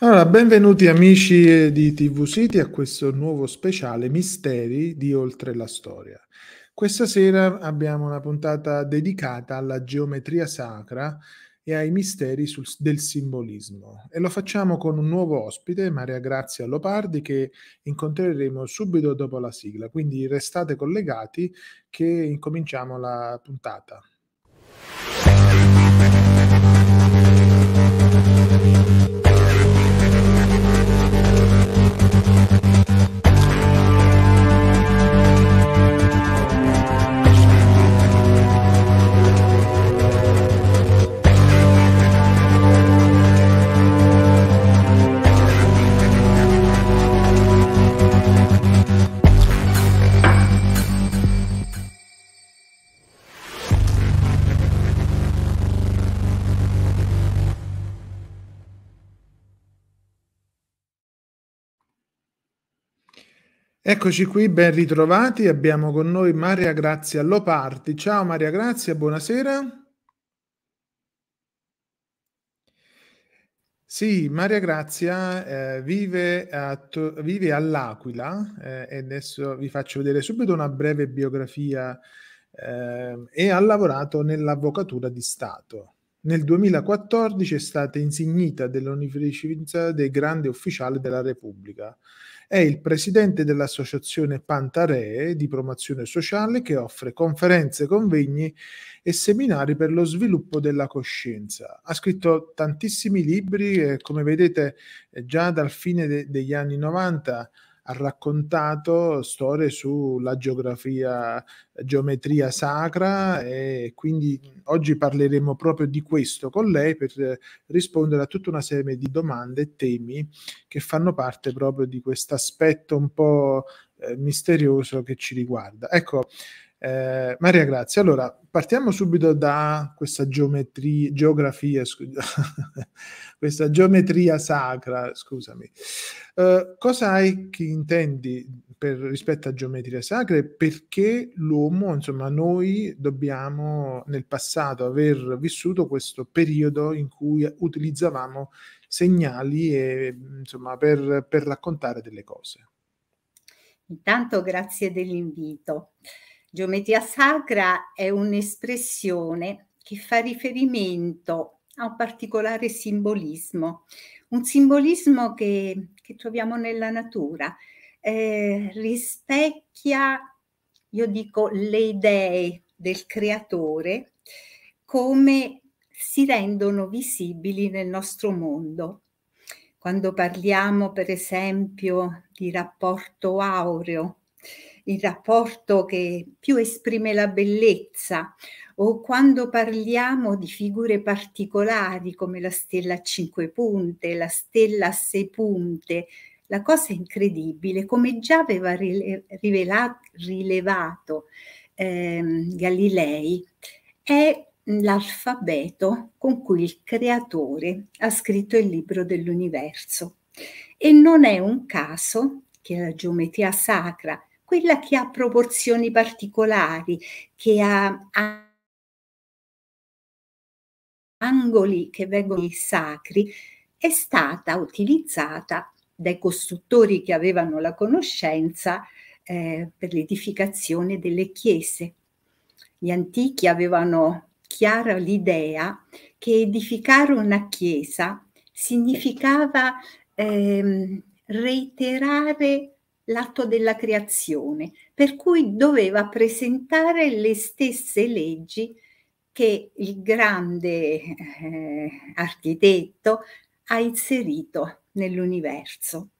Allora, benvenuti amici di TV City a questo nuovo speciale Misteri di Oltre la Storia. Questa sera abbiamo una puntata dedicata alla geometria sacra e ai misteri sul, del simbolismo. E lo facciamo con un nuovo ospite, Maria Grazia Lopardi, che incontreremo subito dopo la sigla. Quindi restate collegati che incominciamo la puntata. Eccoci qui, ben ritrovati. Abbiamo con noi Maria Grazia Loparti. Ciao Maria Grazia, buonasera. Sì, Maria Grazia eh, vive, a, vive, all'Aquila eh, e adesso vi faccio vedere subito una breve biografia eh, e ha lavorato nell'avvocatura di Stato. Nel 2014 è stata insignita dell'onorificenza dei grandi ufficiali della Repubblica. È il presidente dell'associazione Pantaree di promozione sociale che offre conferenze, convegni e seminari per lo sviluppo della coscienza. Ha scritto tantissimi libri, eh, come vedete eh, già dal fine de- degli anni 90 ha raccontato storie sulla geografia, geometria sacra e quindi oggi parleremo proprio di questo con lei per rispondere a tutta una serie di domande e temi che fanno parte proprio di questo aspetto un po' eh, misterioso che ci riguarda. Ecco, eh, Maria Grazia, allora partiamo subito da questa geometria, geografia, scusa, questa geometria sacra, scusami. Eh, cosa hai che intendi per, rispetto a geometria sacra e perché l'uomo, insomma noi dobbiamo nel passato aver vissuto questo periodo in cui utilizzavamo segnali e, insomma, per, per raccontare delle cose? Intanto grazie dell'invito. Geometria sacra è un'espressione che fa riferimento a un particolare simbolismo, un simbolismo che, che troviamo nella natura, eh, rispecchia, io dico, le idee del creatore come si rendono visibili nel nostro mondo. Quando parliamo, per esempio, di rapporto aureo, il rapporto che più esprime la bellezza, o quando parliamo di figure particolari come la stella a cinque punte, la stella a sei punte, la cosa incredibile, come già aveva rivelato, rilevato eh, Galilei, è l'alfabeto con cui il creatore ha scritto il libro dell'universo. E non è un caso che la geometria sacra quella che ha proporzioni particolari, che ha, ha angoli che vengono sacri, è stata utilizzata dai costruttori che avevano la conoscenza eh, per l'edificazione delle chiese. Gli antichi avevano chiara l'idea che edificare una chiesa significava ehm, reiterare l'atto della creazione, per cui doveva presentare le stesse leggi che il grande eh, architetto ha inserito nell'universo.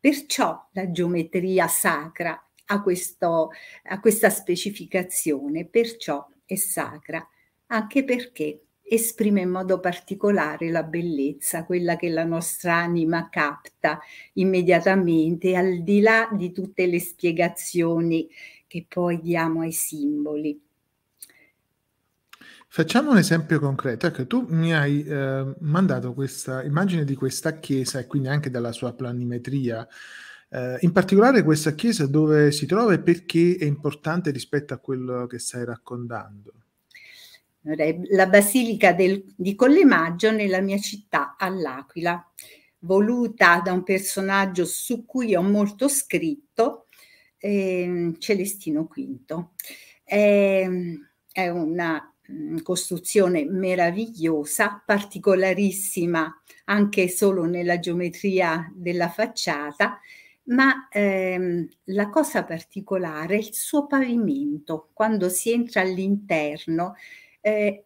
Perciò la geometria sacra ha, questo, ha questa specificazione, perciò è sacra, anche perché esprime in modo particolare la bellezza, quella che la nostra anima capta immediatamente, al di là di tutte le spiegazioni che poi diamo ai simboli. Facciamo un esempio concreto. Ecco, tu mi hai eh, mandato questa immagine di questa chiesa e quindi anche della sua planimetria. Eh, in particolare questa chiesa dove si trova e perché è importante rispetto a quello che stai raccontando la Basilica del, di Collemaggio nella mia città all'Aquila, voluta da un personaggio su cui ho molto scritto, eh, Celestino V. È, ehm, è una mm, costruzione meravigliosa, particolarissima anche solo nella geometria della facciata, ma ehm, la cosa particolare è il suo pavimento. Quando si entra all'interno, eh,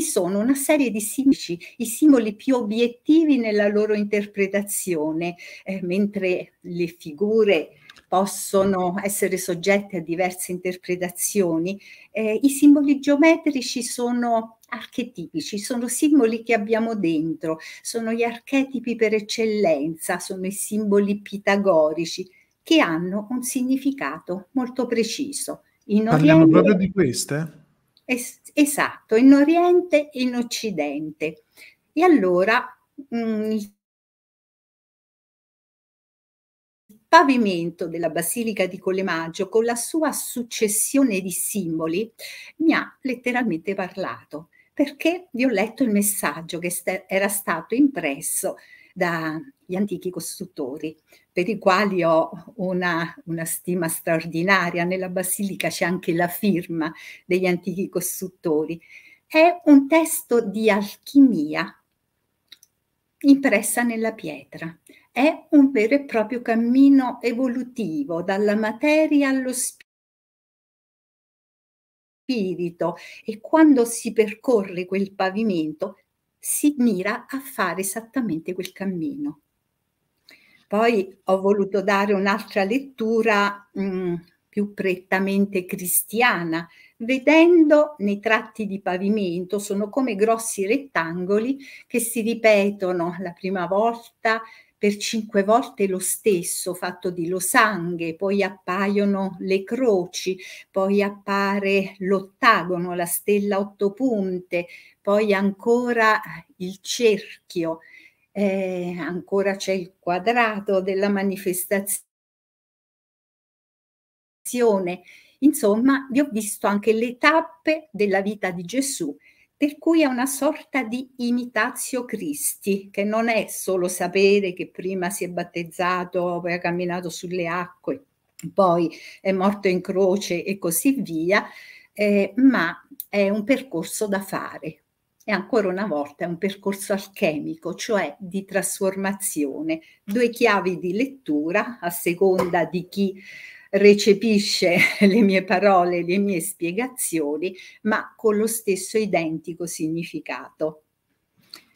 sono una serie di simboli, i simboli più obiettivi nella loro interpretazione, eh, mentre le figure possono essere soggette a diverse interpretazioni, eh, i simboli geometrici sono archetipici, sono simboli che abbiamo dentro, sono gli archetipi per eccellenza, sono i simboli pitagorici che hanno un significato molto preciso in Parliamo proprio di queste? Es- esatto, in Oriente e in Occidente. E allora mh, mm, il pavimento della Basilica di Collemaggio con la sua successione di simboli mi ha letteralmente parlato perché vi ho letto il messaggio che st- era stato impresso dagli antichi costruttori per i quali ho una, una stima straordinaria. Nella Basilica c'è anche la firma degli antichi costruttori. È un testo di alchimia impressa nella pietra. È un vero e proprio cammino evolutivo dalla materia allo spirito spirito e quando si percorre quel pavimento si mira a fare esattamente quel cammino. Poi ho voluto dare un'altra lettura mh, mm, più prettamente cristiana, vedendo nei tratti di pavimento sono come grossi rettangoli che si ripetono la prima volta per cinque volte lo stesso, fatto di losanghe, poi appaiono le croci, poi appare l'ottagono, la stella otto punte, poi ancora il cerchio eh, ancora c'è il quadrato della manifestazione. Insomma, vi ho visto anche le tappe della vita di Gesù, per cui è una sorta di imitazio Cristi, che non è solo sapere che prima si è battezzato, poi ha camminato sulle acque, poi è morto in croce e così via, eh, ma è un percorso da fare, è ancora una volta un percorso alchemico, cioè di trasformazione, due chiavi di lettura a seconda di chi recepisce le mie parole, le mie spiegazioni, ma con lo stesso identico significato.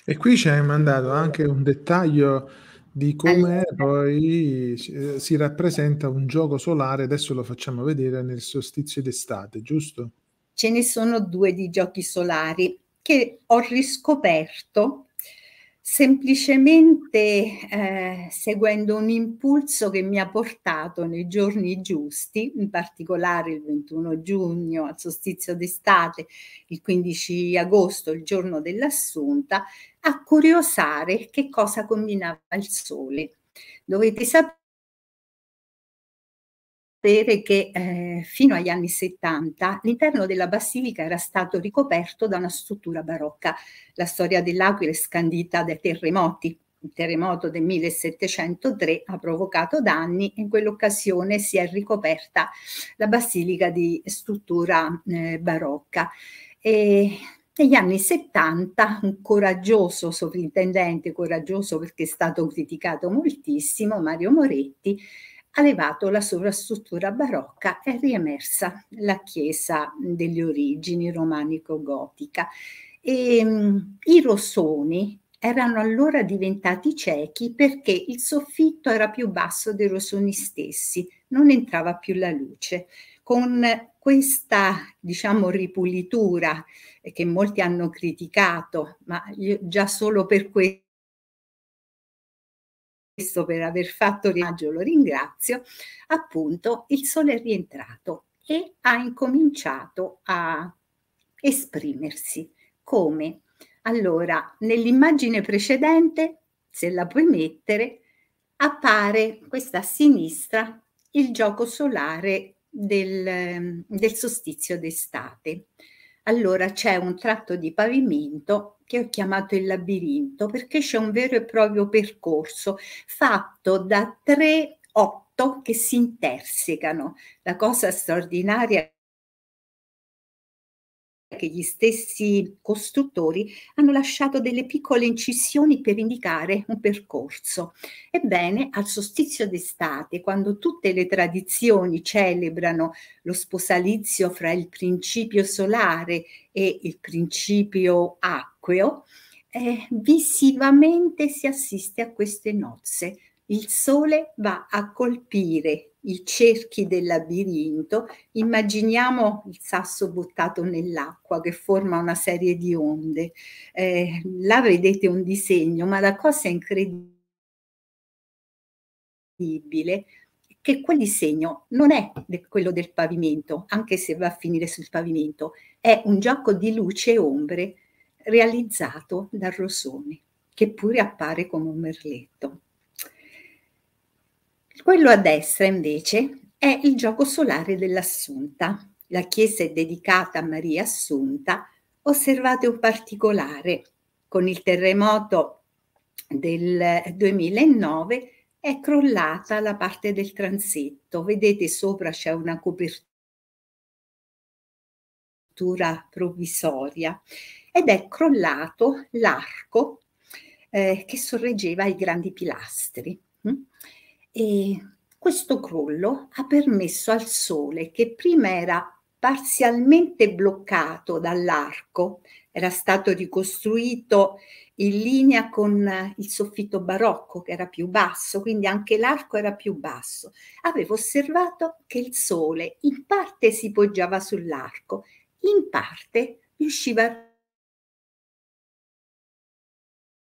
E qui ci hai mandato anche un dettaglio di come allora. poi eh, si rappresenta un gioco solare, adesso lo facciamo vedere nel solstizio d'estate, giusto? Ce ne sono due di giochi solari, che ho riscoperto semplicemente eh, seguendo un impulso che mi ha portato nei giorni giusti, in particolare il 21 giugno al solstizio d'estate, il 15 agosto, il giorno dell'assunta, a curiosare che cosa combinava il sole. Dovete sapere sapere che eh, fino agli anni 70 l'interno della basilica era stato ricoperto da una struttura barocca. La storia dell'Aquila è scandita dai terremoti. Il terremoto del 1703 ha provocato danni e in quell'occasione si è ricoperta la basilica di struttura eh, barocca. E negli anni 70 un coraggioso sovrintendente, coraggioso perché è stato criticato moltissimo, Mario Moretti, ha levato la sovrastruttura barocca e riemersa la chiesa delle origini romanico-gotica. E, ehm, I rossoni erano allora diventati ciechi perché il soffitto era più basso dei rossoni stessi, non entrava più la luce. Con questa diciamo ripulitura eh, che molti hanno criticato, ma io già solo per questo questo per aver fatto viaggio lo ringrazio, appunto il sole è rientrato e ha incominciato a esprimersi. Come? Allora, nell'immagine precedente, se la puoi mettere, appare questa a sinistra il gioco solare del, del solstizio d'estate allora c'è un tratto di pavimento che ho chiamato il labirinto perché c'è un vero e proprio percorso fatto da tre otto che si intersecano. La cosa straordinaria che gli stessi costruttori hanno lasciato delle piccole incisioni per indicare un percorso. Ebbene, al solstizio d'estate, quando tutte le tradizioni celebrano lo sposalizio fra il principio solare e il principio acqueo, eh, visivamente si assiste a queste nozze il sole va a colpire i cerchi del labirinto. Immaginiamo il sasso buttato nell'acqua che forma una serie di onde. Eh, là vedete un disegno, ma la cosa incredibile è che quel disegno non è quello del pavimento, anche se va a finire sul pavimento, è un gioco di luce e ombre realizzato dal Rosone, che pure appare come un merletto. Quello a destra invece è il gioco solare dell'Assunta. La chiesa è dedicata a Maria Assunta. Osservate un particolare, con il terremoto del 2009 è crollata la parte del transetto. Vedete sopra c'è una copertura provvisoria ed è crollato l'arco eh, che sorreggeva i grandi pilastri. Mm? E questo crollo ha permesso al Sole, che prima era parzialmente bloccato dall'arco, era stato ricostruito in linea con il soffitto barocco che era più basso, quindi anche l'arco era più basso. Avevo osservato che il sole in parte si poggiava sull'arco, in parte riusciva a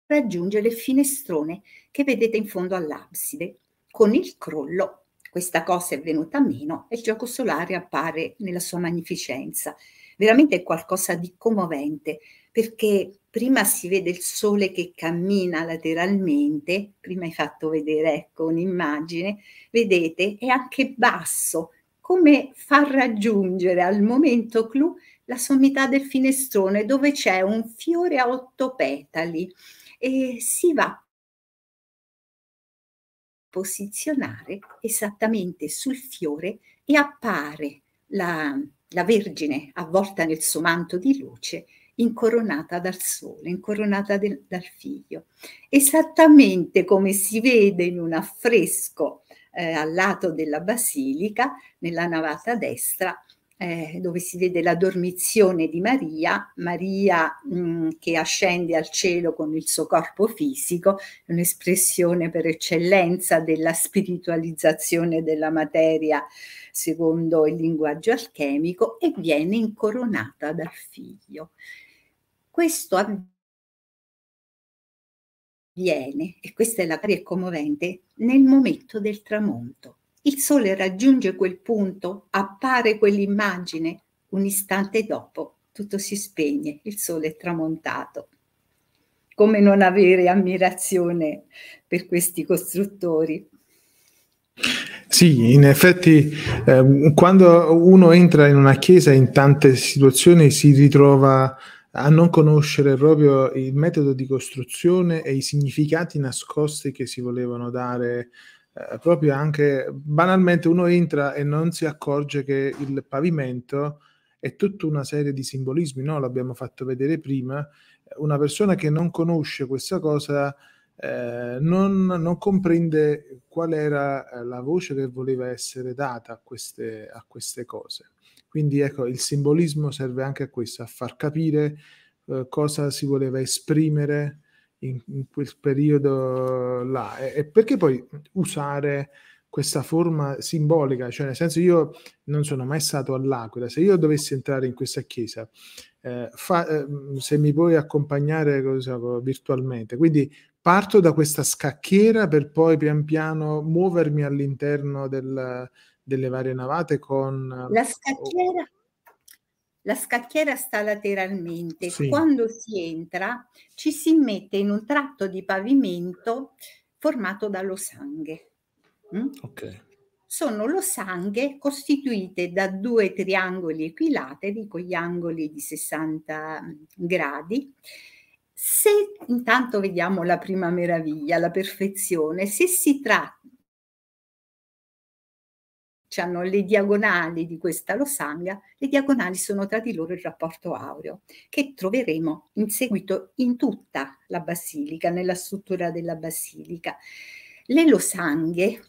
raggiungere il finestrone che vedete in fondo all'abside. Con il crollo questa cosa è venuta meno e il gioco solare appare nella sua magnificenza. Veramente è qualcosa di commovente perché prima si vede il sole che cammina lateralmente, prima hai fatto vedere ecco un'immagine, vedete è anche basso, come far raggiungere al momento clou la sommità del finestrone dove c'è un fiore a otto petali e si va posizionare esattamente sul fiore e appare la, la Vergine avvolta nel suo manto di luce incoronata dal sole, incoronata del, dal figlio. Esattamente come si vede in un affresco eh, al lato della basilica, nella navata destra, eh, dove si vede la dormizione di Maria, Maria mh, mm, che ascende al cielo con il suo corpo fisico, un'espressione per eccellenza della spiritualizzazione della materia secondo il linguaggio alchemico e viene incoronata dal figlio. Questo avviene, e questa è la pari commovente, nel momento del tramonto il sole raggiunge quel punto, appare quell'immagine, un istante dopo tutto si spegne, il sole è tramontato. Come non avere ammirazione per questi costruttori? Sì, in effetti eh, quando uno entra in una chiesa in tante situazioni si ritrova a non conoscere proprio il metodo di costruzione e i significati nascosti che si volevano dare eh, proprio anche banalmente uno entra e non si accorge che il pavimento è tutta una serie di simbolismi, no? l'abbiamo fatto vedere prima, una persona che non conosce questa cosa eh, non, non, comprende qual era eh, la voce che voleva essere data a queste, a queste cose. Quindi ecco, il simbolismo serve anche a questo, a far capire eh, cosa si voleva esprimere in, in quel periodo là. E, e, perché poi usare questa forma simbolica? Cioè, nel senso, io non sono mai stato all'Aquila, se io dovessi entrare in questa chiesa, eh, fa, eh, se mi puoi accompagnare cosa, virtualmente, quindi parto da questa scacchiera per poi pian piano muovermi all'interno del, delle varie navate con... La scacchiera? la scacchiera sta lateralmente, sì. quando si entra ci si mette in un tratto di pavimento formato da losanghe. Mm? Okay. Sono losanghe costituite da due triangoli equilateri con gli angoli di 60 mm, gradi. Se intanto vediamo la prima meraviglia, la perfezione, se si tratta hanno le diagonali di questa losanga, le diagonali sono tra di loro il rapporto aureo, che troveremo in seguito in tutta la basilica, nella struttura della basilica. Le losanghe,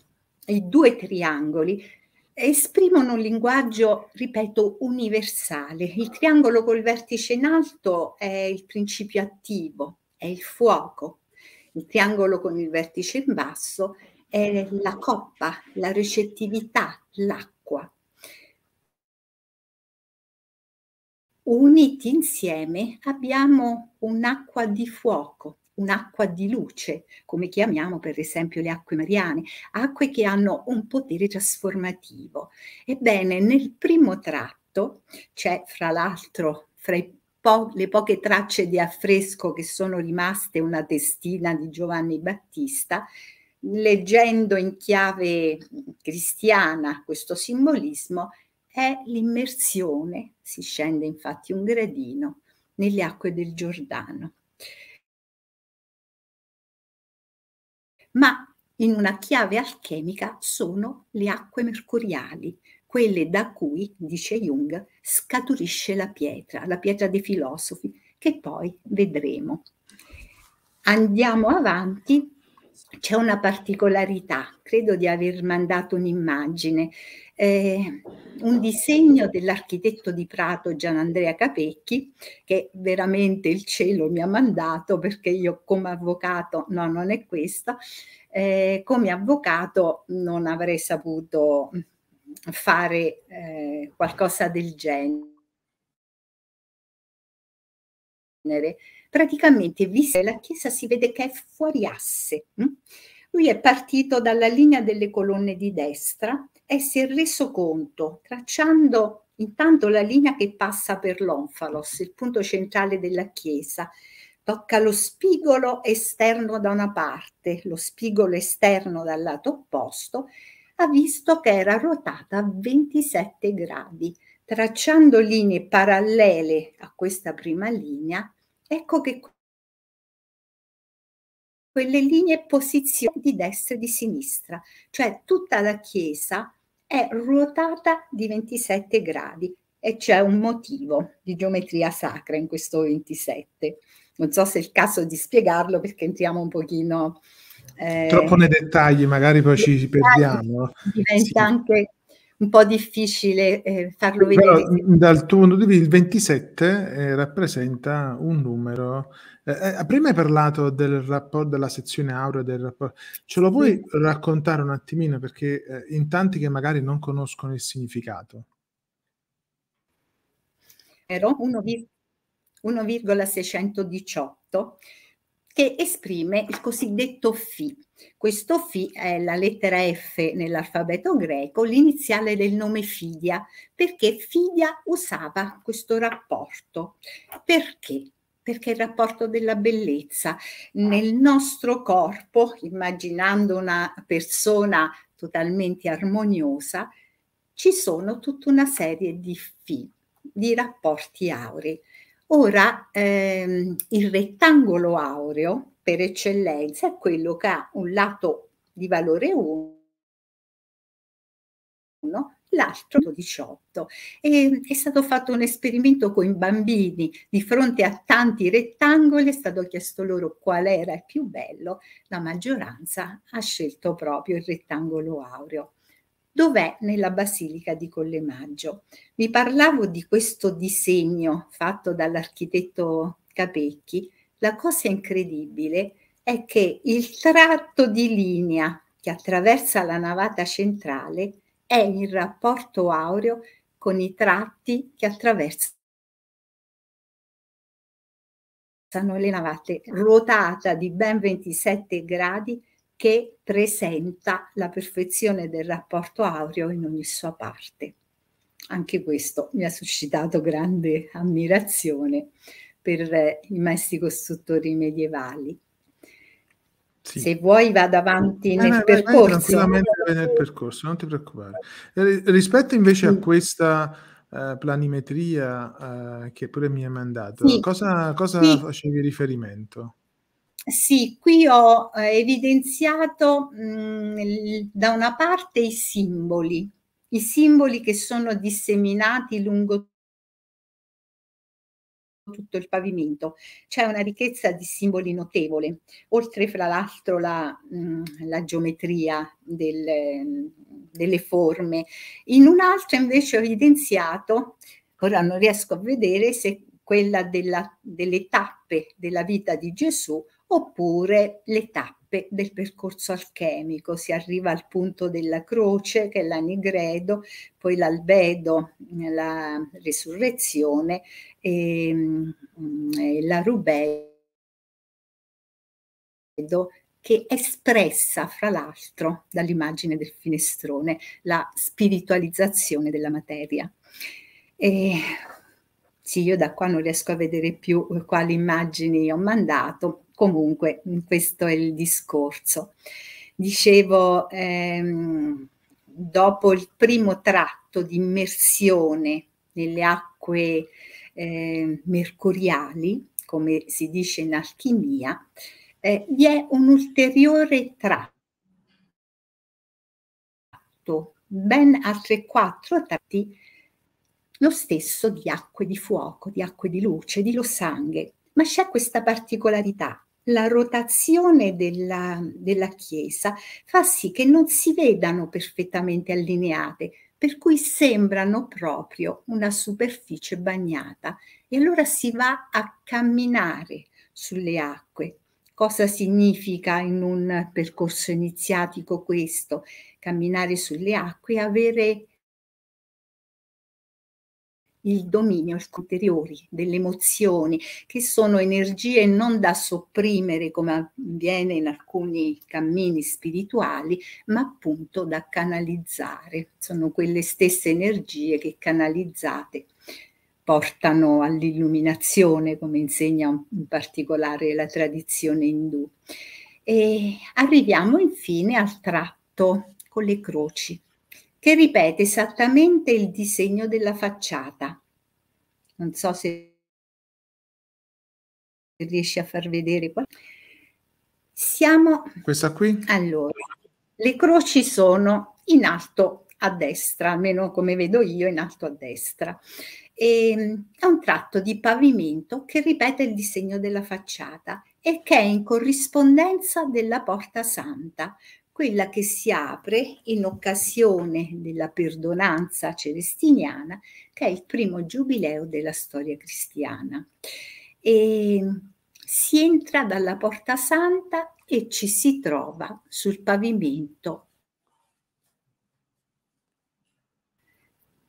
i due triangoli, esprimono un linguaggio, ripeto, universale. Il triangolo col vertice in alto è il principio attivo, è il fuoco. Il triangolo con il vertice in basso è è la coppa, la ricettività, l'acqua. Uniti insieme abbiamo un'acqua di fuoco, un'acqua di luce, come chiamiamo per esempio le acque mariane, acque che hanno un potere trasformativo. Ebbene, nel primo tratto c'è fra l'altro fra i po- le poche tracce di affresco che sono rimaste una testina di Giovanni Battista, leggendo in chiave cristiana questo simbolismo, è l'immersione, si scende infatti un gradino, nelle acque del Giordano. Ma in una chiave alchemica sono le acque mercuriali, quelle da cui, dice Jung, scaturisce la pietra, la pietra dei filosofi, che poi vedremo. Andiamo avanti c'è una particolarità, credo di aver mandato un'immagine, eh, un disegno dell'architetto di Prato Gianandrea Capecchi, che veramente il cielo mi ha mandato perché io come avvocato, no non è questo, eh, come avvocato non avrei saputo fare eh, qualcosa del genere praticamente vista la chiesa si vede che è fuori asse. Mm? Lui è partito dalla linea delle colonne di destra e si è reso conto, tracciando intanto la linea che passa per l'Onfalos, il punto centrale della chiesa, tocca lo spigolo esterno da una parte, lo spigolo esterno dal lato opposto, ha visto che era ruotata a 27 gradi. Tracciando linee parallele a questa prima linea, Ecco che quelle linee posizioni di destra e di sinistra, cioè tutta la Chiesa è ruotata di 27 gradi e c'è un motivo di geometria sacra in questo 27. Non so se è il caso di spiegarlo perché entriamo un pochino... Eh, Troppo nei dettagli, magari poi ci perdiamo. Diventa sì. anche un po' difficile eh, farlo Però, vedere. dal tuo punto di vista, il 27 eh, rappresenta un numero. Eh, eh prima hai parlato del rapporto, della sezione aurea del rapporto. Ce lo vuoi sì. raccontare un attimino? Perché eh, in tanti che magari non conoscono il significato. 1,618 che esprime il cosiddetto Fi, questo fi è la lettera F nell'alfabeto greco, l'iniziale del nome Fidia, perché Fidia usava questo rapporto. Perché? Perché il rapporto della bellezza nel nostro corpo, immaginando una persona totalmente armoniosa, ci sono tutta una serie di fi, di rapporti aurei. Ora, ehm, il rettangolo aureo, per eccellenza è quello che ha un lato di valore 1 l'altro 18. Mm. E mm, è stato fatto un esperimento con i bambini di fronte a tanti rettangoli, è stato chiesto loro qual era il più bello, la maggioranza ha scelto proprio il rettangolo aureo. Dov'è nella Basilica di Collemaggio? Vi parlavo di questo disegno fatto dall'architetto Capecchi, la cosa incredibile è che il tratto di linea che attraversa la navata centrale è in rapporto aureo con i tratti che attraversano le navate, ruotata di ben 27 gradi che presenta la perfezione del rapporto aureo in ogni sua parte. Anche questo mi ha suscitato grande ammirazione per i maestri costruttori medievali. Sì. Se vuoi vado avanti no, nel, no, percorso. Tranquillamente nel percorso, non ti preoccupare. Eh, rispetto invece sì. a mm. questa uh, planimetria uh, che pure mi hai mandato, sì. cosa, cosa facevi riferimento? Sì, qui ho eh, evidenziato mh, mm, da una parte i simboli, i simboli che sono disseminati lungo tutto il pavimento. C'è una ricchezza di simboli notevole, oltre fra l'altro la, mm, la, geometria del, delle forme. In un'altra invece ho evidenziato, ora non riesco a vedere se quella della, delle tappe della vita di Gesù oppure le tappe del percorso alchemico. Si arriva al punto della croce, che è l'anigredo, poi l'albedo, la risurrezione ehm, e, la rubedo che è espressa, fra l'altro, dall'immagine del finestrone, la spiritualizzazione della materia. E sì, io da qua non riesco a vedere più eh, quali immagini ho mandato, comunque mm, questo è il discorso. Dicevo, ehm, dopo il primo tratto di immersione nelle acque eh, mercuriali, come si dice in alchimia, eh, vi è un ulteriore tratto, ben altri quattro tratti lo stesso di acque di fuoco, di acque di luce, di losanghe, ma c'è questa particolarità. La rotazione della, della Chiesa fa sì che non si vedano perfettamente allineate, per cui sembrano proprio una superficie bagnata. E allora si va a camminare sulle acque. Cosa significa in un percorso iniziatico questo? Camminare sulle acque, e avere il dominio ulteriori delle emozioni, che sono energie non da sopprimere come avviene in alcuni cammini spirituali, ma appunto da canalizzare. Sono quelle stesse energie che canalizzate portano all'illuminazione, come insegna in particolare la tradizione indù. E arriviamo infine al tratto con le croci che ripete esattamente il disegno della facciata. Non so se riesci a far vedere qua. Siamo... Questa qui? Allora, le croci sono in alto a destra, almeno come vedo io, in alto a destra. E, ehm, è un tratto di pavimento che ripete il disegno della facciata e che è in corrispondenza della porta santa, quella che si apre in occasione della perdonanza celestiniana, che è il primo giubileo della storia cristiana. E si entra dalla porta santa e ci si trova sul pavimento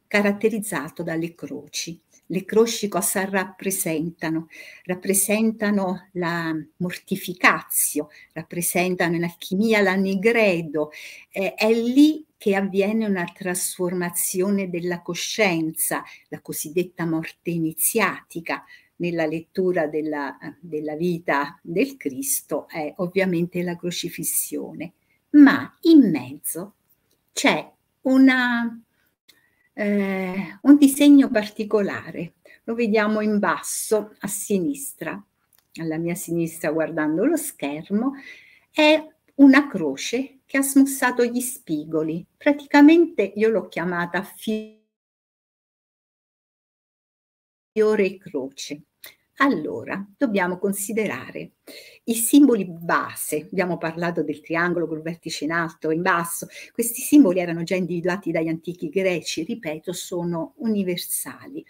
caratterizzato dalle croci le croci cosa rappresentano? Rappresentano la mortificazio, rappresentano in alchimia la negredo, eh, è lì che avviene una trasformazione della coscienza, la cosiddetta morte iniziatica, nella lettura della, della, vita del Cristo è ovviamente la crocifissione, ma in mezzo c'è una, eh, un disegno particolare. Lo vediamo in basso a sinistra, alla mia sinistra guardando lo schermo, è una croce che ha smussato gli spigoli. Praticamente io l'ho chiamata fiore croce. Allora, dobbiamo considerare i simboli base, abbiamo parlato del triangolo col vertice in alto e in basso, questi simboli erano già individuati dagli antichi greci, ripeto, sono universali.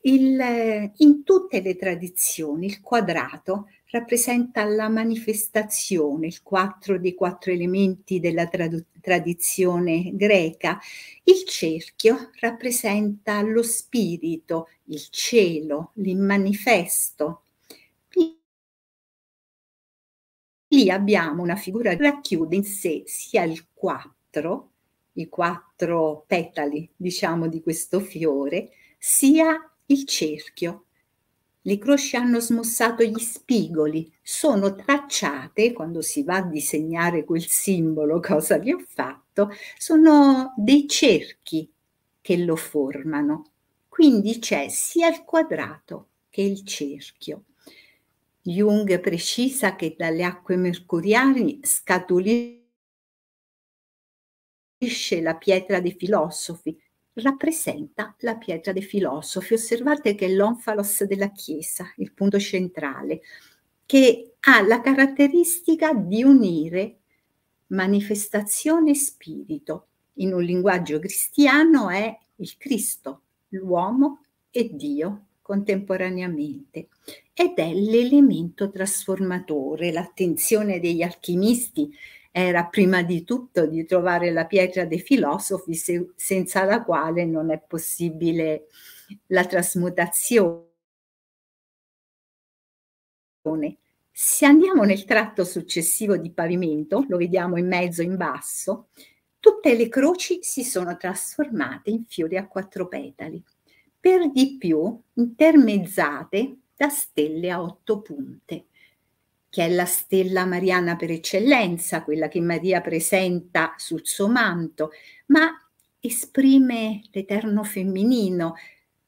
Il, eh, in tutte le tradizioni il quadrato rappresenta la manifestazione, il quattro dei quattro elementi della trad tradizione greca. Il cerchio rappresenta lo spirito, il cielo, l'immanifesto. Lì abbiamo una figura che racchiude in sé sia il quattro, i quattro petali, diciamo, di questo fiore, sia il cerchio, le croci hanno smossato gli spigoli, sono tracciate, quando si va a disegnare quel simbolo, cosa vi ho fatto, sono dei cerchi che lo formano. Quindi c'è sia il quadrato che il cerchio. Jung precisa che dalle acque mercuriali scaturisce la pietra dei filosofi, rappresenta la pietra dei filosofi. Osservate che è l'onfalos della Chiesa, il punto centrale, che ha la caratteristica di unire manifestazione e spirito. In un linguaggio cristiano è il Cristo, l'uomo e Dio contemporaneamente ed è l'elemento trasformatore, l'attenzione degli alchimisti era prima di tutto di trovare la pietra dei filosofi se, senza la quale non è possibile la trasmutazione. Se andiamo nel tratto successivo di pavimento, lo vediamo in mezzo, in basso, tutte le croci si sono trasformate in fiori a quattro petali, per di più intermezzate da stelle a otto punte che è la stella mariana per eccellenza, quella che Maria presenta sul suo manto, ma esprime l'eterno femminino.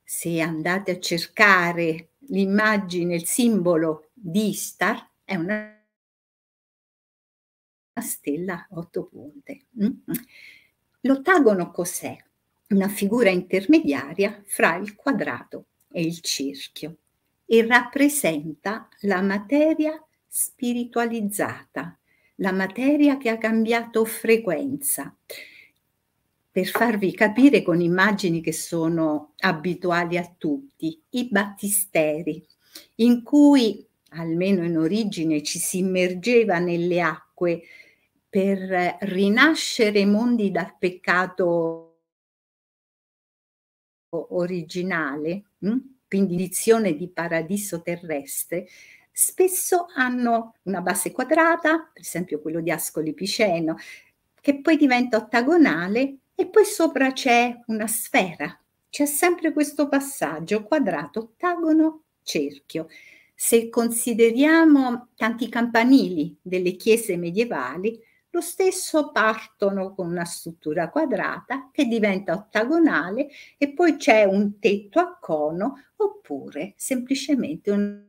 Se andate a cercare l'immagine, il simbolo di Istar, è una stella a otto punte. L'ottagono cos'è? Una figura intermediaria fra il quadrato e il cerchio e rappresenta la materia spiritualizzata, la materia che ha cambiato frequenza. Per farvi capire con immagini che sono abituali a tutti, i battisteri, in cui almeno in origine ci si immergeva nelle acque per rinascere mondi dal peccato originale, hm? quindi dizione di paradiso terrestre, spesso hanno una base quadrata, per esempio quello di Ascoli Piceno, che poi diventa ottagonale e poi sopra c'è una sfera. C'è sempre questo passaggio quadrato, ottagono, cerchio. Se consideriamo tanti campanili delle chiese medievali, lo stesso partono con una struttura quadrata che diventa ottagonale e poi c'è un tetto a cono oppure semplicemente un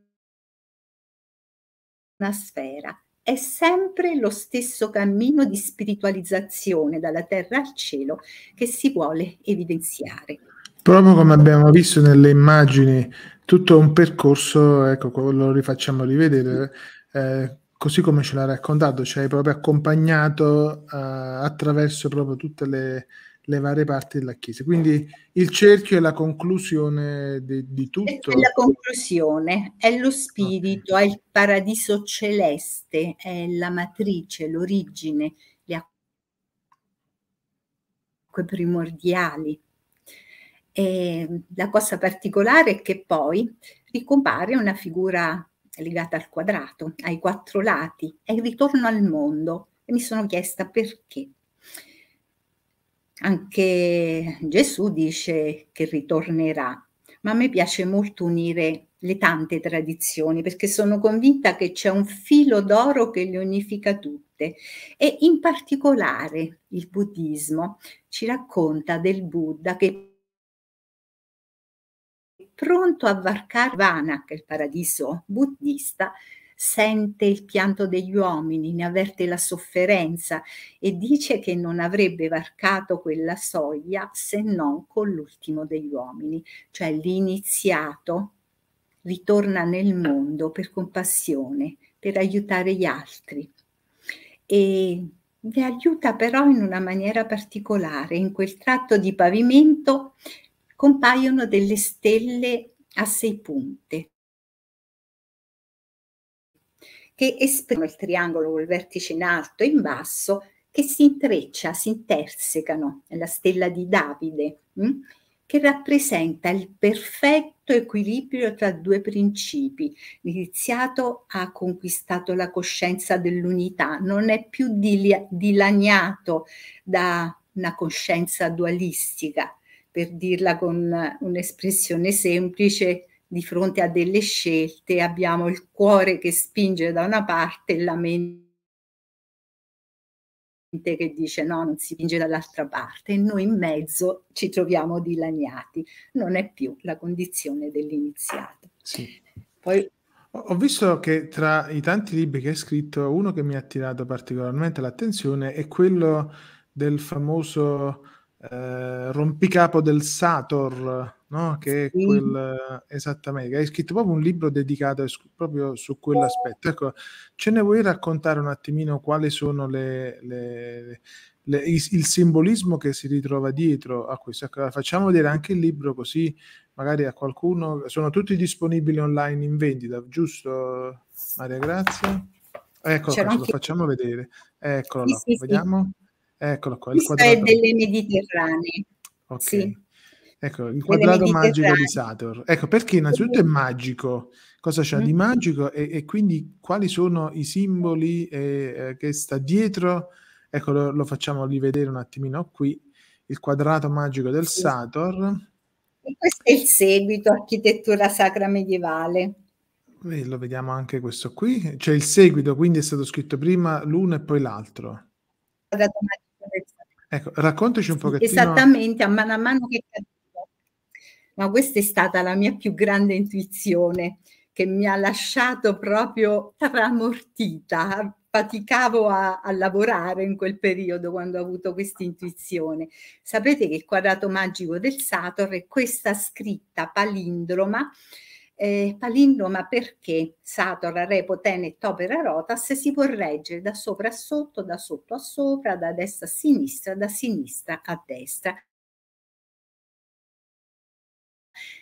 una sfera. È sempre lo stesso cammino di spiritualizzazione dalla terra al cielo che si vuole evidenziare. Proprio come abbiamo visto nelle immagini, tutto un percorso, ecco, lo rifacciamo rivedere, eh, così come ce l'ha raccontato, ci cioè hai proprio accompagnato eh, attraverso proprio tutte le, le varie parti della Chiesa. Quindi il cerchio è la conclusione di, di tutto. È la conclusione, è lo spirito, okay. è il paradiso celeste, è la matrice, l'origine, le acque primordiali. E la cosa particolare è che poi ricompare una figura legata al quadrato, ai quattro lati, è il ritorno al mondo. E mi sono chiesta perché anche Gesù dice che ritornerà, ma a me piace molto unire le tante tradizioni perché sono convinta che c'è un filo d'oro che le unifica tutte e in particolare il buddismo ci racconta del Buddha che è pronto a varcare Vana, che è il paradiso buddista, sente il pianto degli uomini, ne avverte la sofferenza e dice che non avrebbe varcato quella soglia se non con l'ultimo degli uomini, cioè l'iniziato ritorna nel mondo per compassione, per aiutare gli altri. E vi aiuta però in una maniera particolare, in quel tratto di pavimento compaiono delle stelle a sei punte che esprimono il triangolo col vertice in alto e in basso che si intreccia, si intersecano nella stella di Davide, mh? Mm? che rappresenta il perfetto equilibrio tra due principi. L'iniziato ha conquistato la coscienza dell'unità, non è più dil- dilaniato da una coscienza dualistica, per dirla con un'espressione semplice, di fronte a delle scelte abbiamo il cuore che spinge da una parte e la mente che dice no, non si spinge dall'altra parte e noi in mezzo ci troviamo dilaniati. Non è più la condizione dell'iniziato. Sì. Poi ho visto che tra i tanti libri che hai scritto, uno che mi ha attirato particolarmente l'attenzione è quello del famoso eh, rompicapo del Sator, no? che è quel, esattamente, hai scritto proprio un libro dedicato proprio su quell'aspetto. Ecco, ce ne vuoi raccontare un attimino quali sono le, le, le, il, il simbolismo che si ritrova dietro a questo? Ecco, facciamo vedere anche il libro così magari a qualcuno, sono tutti disponibili online in vendita, giusto Maria Grazia? Eccolo qua, lo facciamo vedere. Eccolo sì, là, sì, vediamo. Eccolo qua, il quadratore. delle Mediterranee. Ok. Ecco, il quadrato magico di Sator. Ecco, perché innanzitutto è magico. Cosa c'è di mm. magico e, e, quindi quali sono i simboli eh, eh, che sta dietro? Ecco, lo, lo facciamo rivedere un attimino qui. Il quadrato magico del Sator. E questo è il seguito, architettura sacra medievale. E lo vediamo anche questo qui. C'è il seguito, quindi è stato scritto prima l'uno e poi l'altro. Quadrato magico del Sator. Ecco, raccontaci un pochettino. Esattamente, a mano a mano che ma questa è stata la mia più grande intuizione che mi ha lasciato proprio tramortita. Faticavo a, a lavorare in quel periodo quando ho avuto questa intuizione. Sapete che il quadrato magico del Sator è questa scritta palindroma eh, palindroma perché Sator, Repo, Tene, Topera, Rotas si può reggere da sopra a sotto, da sotto a sopra, da destra a sinistra, da sinistra a destra.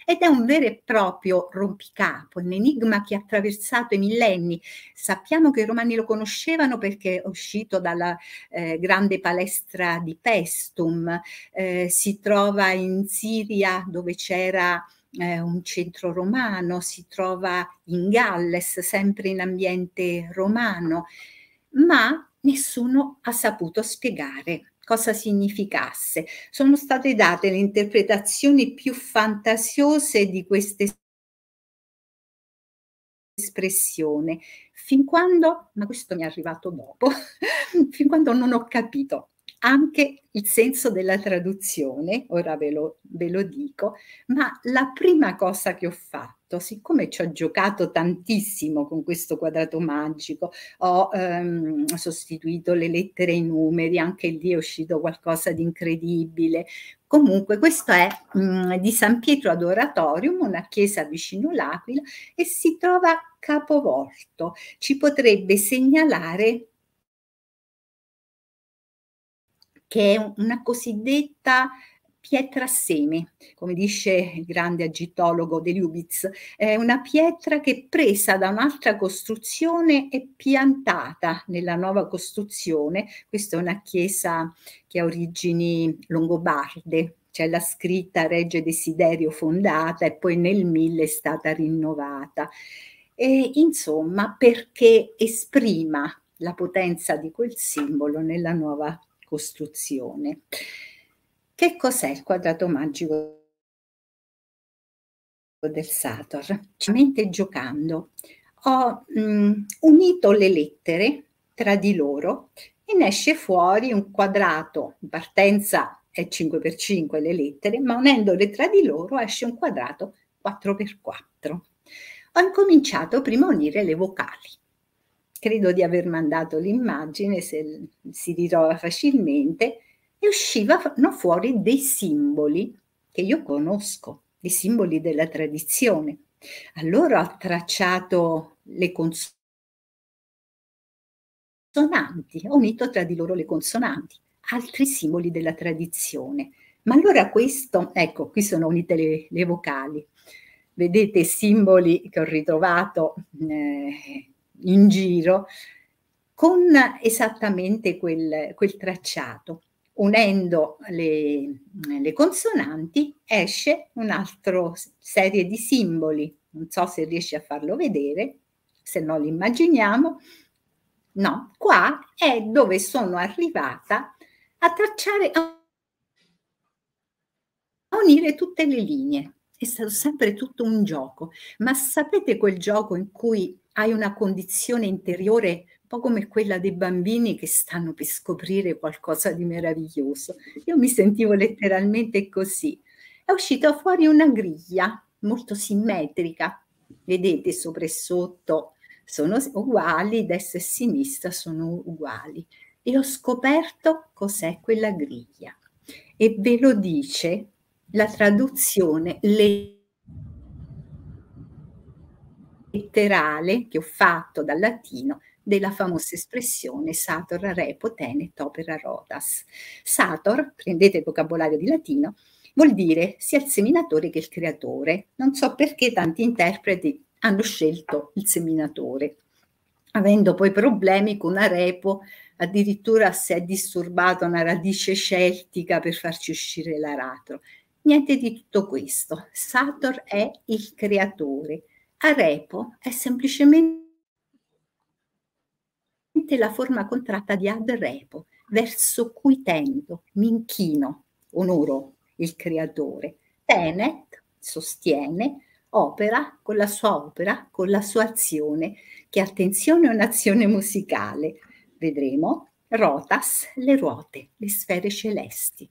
ed è un vero e proprio rompicapo, un enigma che ha attraversato i millenni. Sappiamo che i romani lo conoscevano perché è uscito dalla eh, grande palestra di Pestum, eh, si trova in Siria dove c'era eh, un centro romano, si trova in Galles, sempre in ambiente romano, ma nessuno ha saputo spiegare cosa significasse. Sono state date le interpretazioni più fantasiose di queste espressione, fin quando, ma questo mi è arrivato dopo, fin quando non ho capito anche il senso della traduzione, ora ve lo, ve lo dico, ma la prima cosa che ho fatto fatto, siccome ci ho giocato tantissimo con questo quadrato magico, ho ehm, sostituito le lettere ai numeri, anche lì è uscito qualcosa di incredibile. Comunque questo è mh, mhmm, di San Pietro ad Oratorium, una chiesa vicino l'Aquila e si trova capovolto. Ci potrebbe segnalare che è una cosiddetta pietra seme, come dice il grande agitologo De Liubitz, è una pietra che presa da un'altra costruzione e piantata nella nuova costruzione. Questa è una chiesa che ha origini longobarde, c'è la scritta Regge Desiderio fondata e poi nel 1000 è stata rinnovata. E, insomma, perché esprima la potenza di quel simbolo nella nuova costruzione. Che cos'è il quadrato magico del Sator? Mente giocando. Ho mh, mm, unito le lettere tra di loro e ne esce fuori un quadrato. In partenza è 5x5 le lettere, ma unendole tra di loro esce un quadrato 4x4. Ho incominciato prima a unire le vocali credo di aver mandato l'immagine, se si ritrova facilmente, e uscivano fuori dei simboli che io conosco, dei simboli della tradizione. Allora ho tracciato le consonanti, ho unito tra di loro le consonanti, altri simboli della tradizione. Ma allora questo, ecco, qui sono unite le, le vocali. Vedete i simboli che ho ritrovato eh, in giro con esattamente quel, quel tracciato unendo le, le consonanti esce un'altra serie di simboli. Non so se riesci a farlo vedere, se no l'immaginiamo. No, qua è dove sono arrivata a tracciare, a unire tutte le linee. È stato sempre tutto un gioco, ma sapete quel gioco in cui hai una condizione interiore po' come quella dei bambini che stanno per scoprire qualcosa di meraviglioso. Io mi sentivo letteralmente così. È uscita fuori una griglia molto simmetrica, vedete sopra e sotto sono uguali, destra e sinistra sono uguali. E ho scoperto cos'è quella griglia. E ve lo dice la traduzione letterale che ho fatto dal latino della famosa espressione sator repo tenet opera rodas. Sator, prendete il vocabolario di latino, vuol dire sia il seminatore che il creatore. Non so perché tanti interpreti hanno scelto il seminatore, avendo poi problemi con Arepo, addirittura si è disturbata una radice celtica per farci uscire l'aratro. Niente di tutto questo. Sator è il creatore. Arepo è semplicemente solitamente la forma contratta di ad repo, verso cui tendo, mi inchino, onoro il creatore. Tenet sostiene, opera con la sua opera, con la sua azione, che attenzione è un'azione musicale. Vedremo, rotas, le ruote, le sfere celesti.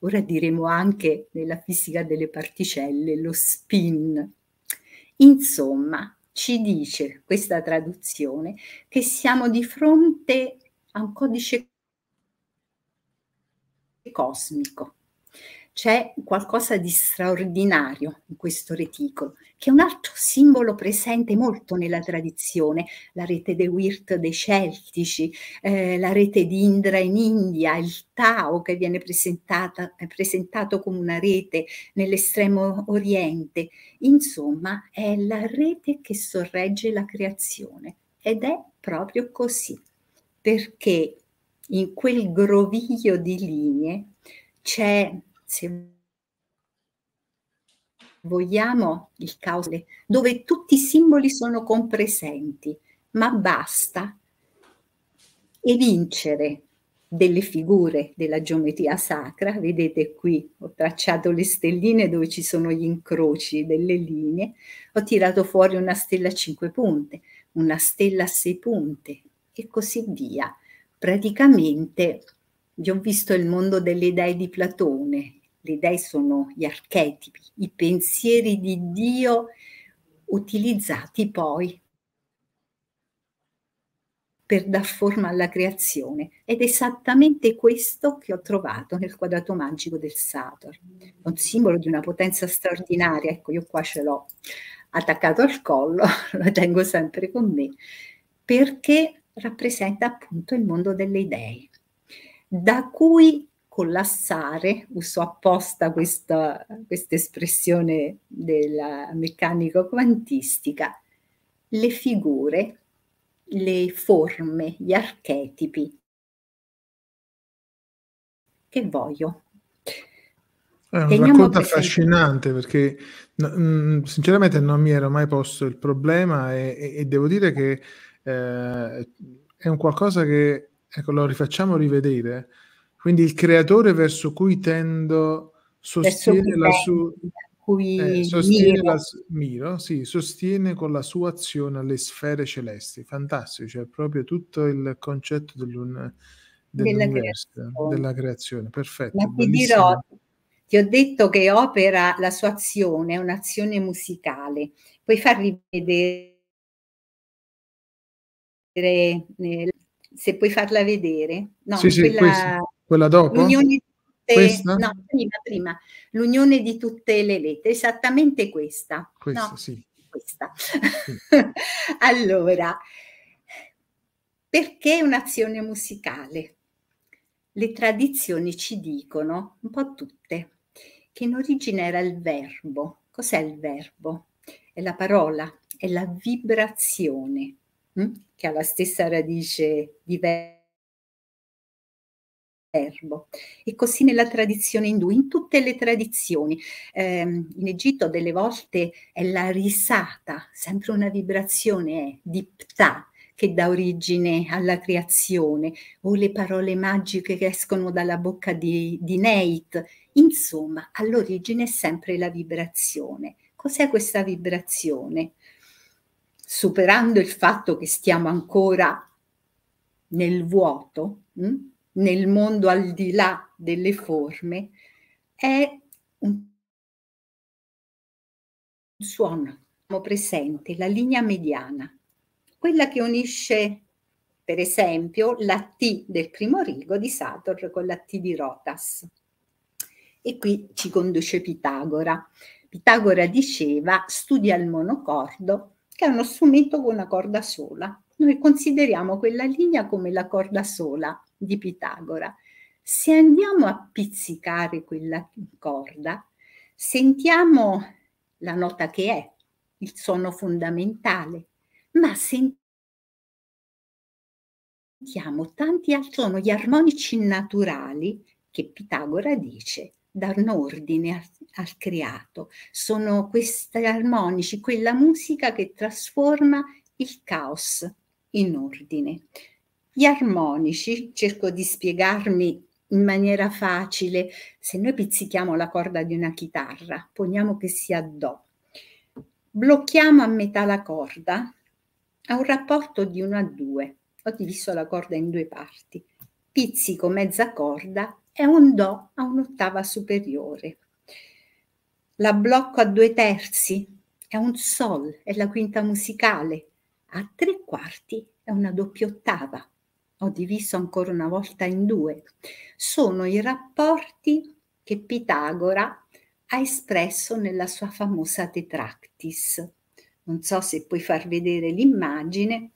Ora diremo anche nella fisica delle particelle lo spin. Insomma, ci dice questa traduzione che siamo di fronte a un codice cosmico c'è qualcosa di straordinario in questo reticolo, che è un altro simbolo presente molto nella tradizione, la rete de Wirt dei Celtici, eh, la rete di Indra in India, il Tao che viene presentato come una rete nell'estremo oriente, insomma è la rete che sorregge la creazione ed è proprio così, perché in quel groviglio di linee c'è se vogliamo, il caos, dove tutti i simboli sono compresenti, ma basta evincere delle figure della geometria sacra, vedete qui ho tracciato le stelline dove ci sono gli incroci delle linee, ho tirato fuori una stella a cinque punte, una stella a sei punte e così via. Praticamente vi ho visto il mondo delle idee di Platone, le idee sono gli archetipi, i pensieri di Dio utilizzati poi per dar forma alla creazione. Ed è esattamente questo che ho trovato nel quadrato magico del Sator, un simbolo di una potenza straordinaria. Ecco, io qua ce l'ho attaccato al collo, lo tengo sempre con me, perché rappresenta appunto il mondo delle idee, da cui collassare, uso apposta questa, questa espressione della meccanico quantistica, le figure, le forme, gli archetipi che voglio. È un Teniamo racconto affascinante perché mh, mm, sinceramente non mi ero mai posto il problema e, e, e devo dire che eh, è un qualcosa che, ecco, lo rifacciamo rivedere quindi il creatore verso cui tendo eh, sostiene la sua... Eh, sostiene, miro. La, miro, sì, sostiene con la sua azione le sfere celesti. Fantastico, cioè proprio tutto il concetto della, creazione. della creazione. Perfetto. Ma ti dirò, ti ho detto che opera la sua azione, è un'azione musicale. Puoi farvi vedere, eh, se puoi farla vedere. No, sì, quella... Sì, quella dopo? L'unione Questa? No, prima, prima. L'unione di tutte le lettere, esattamente questa. Questa, no, sì. Questa. Sì. allora, perché un'azione musicale? Le tradizioni ci dicono, un po' tutte, che in origine era il verbo. Cos'è il verbo? È la parola, è la vibrazione, hm? che ha la stessa radice di verbo Erbo. E così nella tradizione indù, in tutte le tradizioni. Eh, in Egitto delle volte è la risata, sempre una vibrazione eh, di ptah che dà origine alla creazione, o le parole magiche che escono dalla bocca di, di Neit. Insomma, all'origine è sempre la vibrazione. Cos'è questa vibrazione? Superando il fatto che stiamo ancora nel vuoto, mh? Hm? nel mondo al di là delle forme, è un suono diciamo, presente, la linea mediana, quella che unisce per esempio la T del primo rigo di Sator con la T di Rotas. E qui ci conduce Pitagora. Pitagora diceva studia il monocordo, che è uno strumento con una corda sola. Noi consideriamo quella linea come la corda sola, di Pitagora. Se andiamo a pizzicare quella corda, sentiamo la nota che è, il suono fondamentale, ma sentiamo tanti altri, sono gli armonici naturali che Pitagora dice danno ordine al, al, creato. Sono questi armonici, quella musica che trasforma il caos in ordine. Gli armonici, cerco di spiegarmi in maniera facile, se noi pizzichiamo la corda di una chitarra, poniamo che sia Do, blocchiamo a metà la corda, a un rapporto di 1 a 2, ho diviso la corda in due parti, pizzico mezza corda e un Do a un'ottava superiore. La blocco a due terzi, è un Sol, è la quinta musicale, a tre quarti è una doppia ottava ho diviso ancora una volta in due, sono i rapporti che Pitagora ha espresso nella sua famosa Tetractis. Non so se puoi far vedere l'immagine.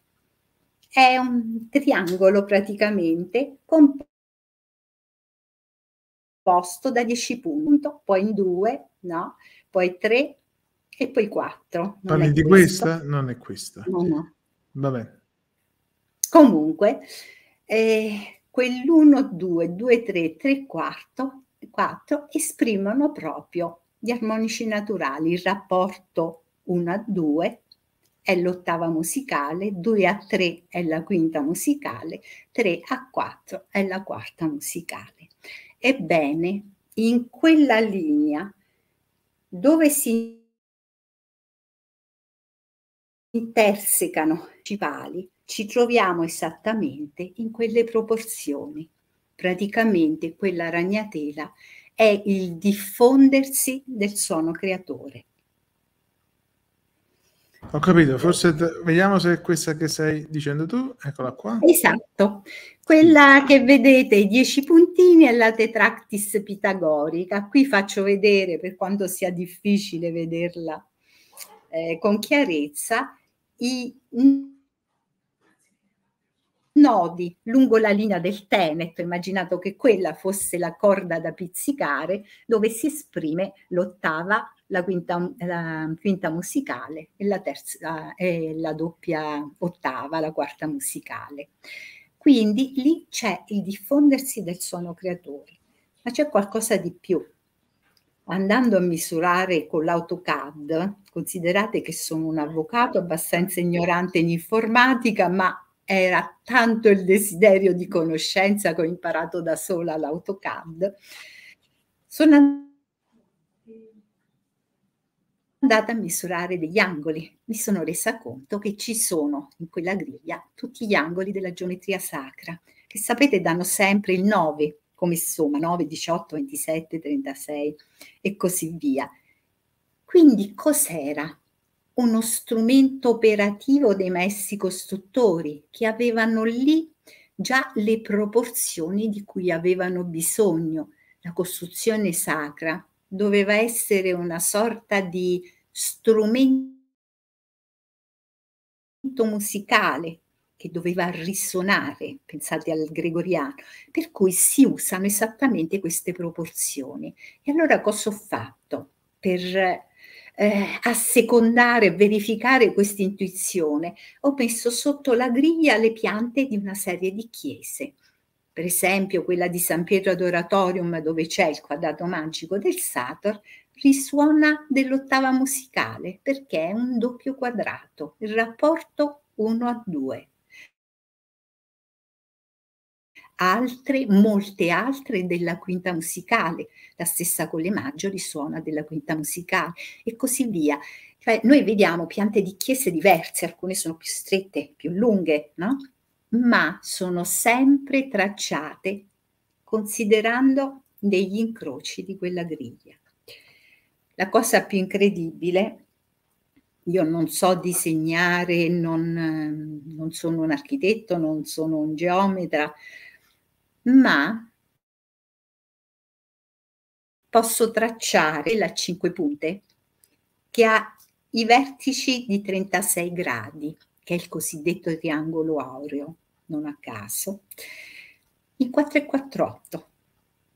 È un triangolo praticamente composto da 10 punti, poi in due, no? poi tre e poi quattro. Parli di questa? Non è questa. No, no. Vabbè. Comunque, eh, quell'1, 2, 2, 3, 3, 4, 4 esprimono proprio gli armonici naturali, il rapporto 1 a 2 è l'ottava musicale, 2 a 3 è la quinta musicale, 3 a 4 è la quarta musicale. Ebbene, in quella linea dove si intersecano i principali ci troviamo esattamente in quelle proporzioni. Praticamente quella ragnatela è il diffondersi del suono creatore. Ho capito, forse vediamo se è questa che stai dicendo tu, eccola qua. Esatto, quella che vedete, i dieci puntini, è la tetractis pitagorica. Qui faccio vedere, per quanto sia difficile vederla eh, con chiarezza, i nodi lungo la linea del Teneto, immaginato che quella fosse la corda da pizzicare dove si esprime l'ottava, la quinta, la quinta musicale e la, terza, eh, la doppia ottava, la quarta musicale. Quindi lì c'è il diffondersi del suono creatore, ma c'è qualcosa di più. Andando a misurare con l'AutoCAD, considerate che sono un avvocato abbastanza ignorante in informatica, ma era tanto il desiderio di conoscenza che ho imparato da sola l'AutoCAD. Sono andata a misurare degli angoli, mi sono resa conto che ci sono in quella griglia tutti gli angoli della geometria sacra, che sapete danno sempre il 9 come somma, 9, 18, 27, 36 e così via. Quindi cos'era uno strumento operativo dei maestri costruttori che avevano lì già le proporzioni di cui avevano bisogno. La costruzione sacra doveva essere una sorta di strumento musicale che doveva risuonare, pensate al gregoriano, per cui si usano esattamente queste proporzioni. E allora cosa ho fatto per eh, assecondare, verificare questa intuizione, ho messo sotto la griglia le piante di una serie di chiese. Per esempio quella di San Pietro ad Oratorium, dove c'è il quadrato magico del Sator, risuona dell'ottava musicale perché è un doppio quadrato, il rapporto 1 a 2 altre, molte altre della quinta musicale, la stessa con le maggiori suona della quinta musicale e così via. Cioè, noi vediamo piante di chiese diverse, alcune sono più strette, più lunghe, no? ma sono sempre tracciate considerando degli incroci di quella griglia. La cosa più incredibile, io non so disegnare, non, non sono un architetto, non sono un geometra, ma posso tracciare la 5 punte che ha i vertici di 36 gradi, che è il cosiddetto triangolo aureo, non a caso, in 4 e 48,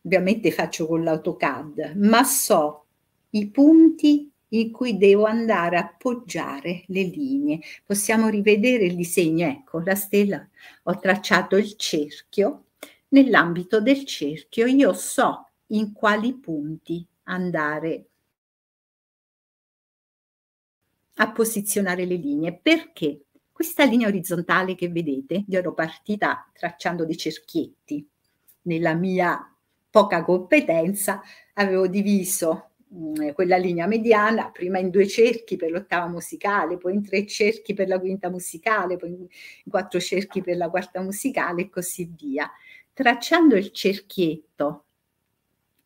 Ovviamente faccio con l'AutoCAD, ma so i punti in cui devo andare a appoggiare le linee. Possiamo rivedere il disegno, ecco la stella, ho tracciato il cerchio nell'ambito del cerchio io so in quali punti andare a posizionare le linee. Perché? Questa linea orizzontale che vedete, io ero partita tracciando dei cerchietti. Nella mia poca competenza avevo diviso mm, quella linea mediana prima in due cerchi per l'ottava musicale, poi in tre cerchi per la quinta musicale, poi in quattro cerchi per la quarta musicale e così via tracciando il cerchietto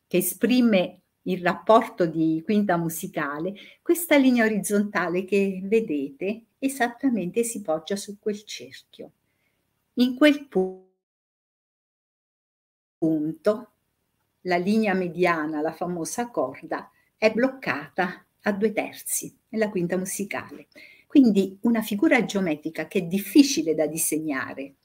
che esprime il rapporto di quinta musicale, questa linea orizzontale che vedete esattamente si poggia su quel cerchio. In quel punto la linea mediana, la famosa corda, è bloccata a due terzi nella quinta musicale. Quindi una figura geometrica che è difficile da disegnare,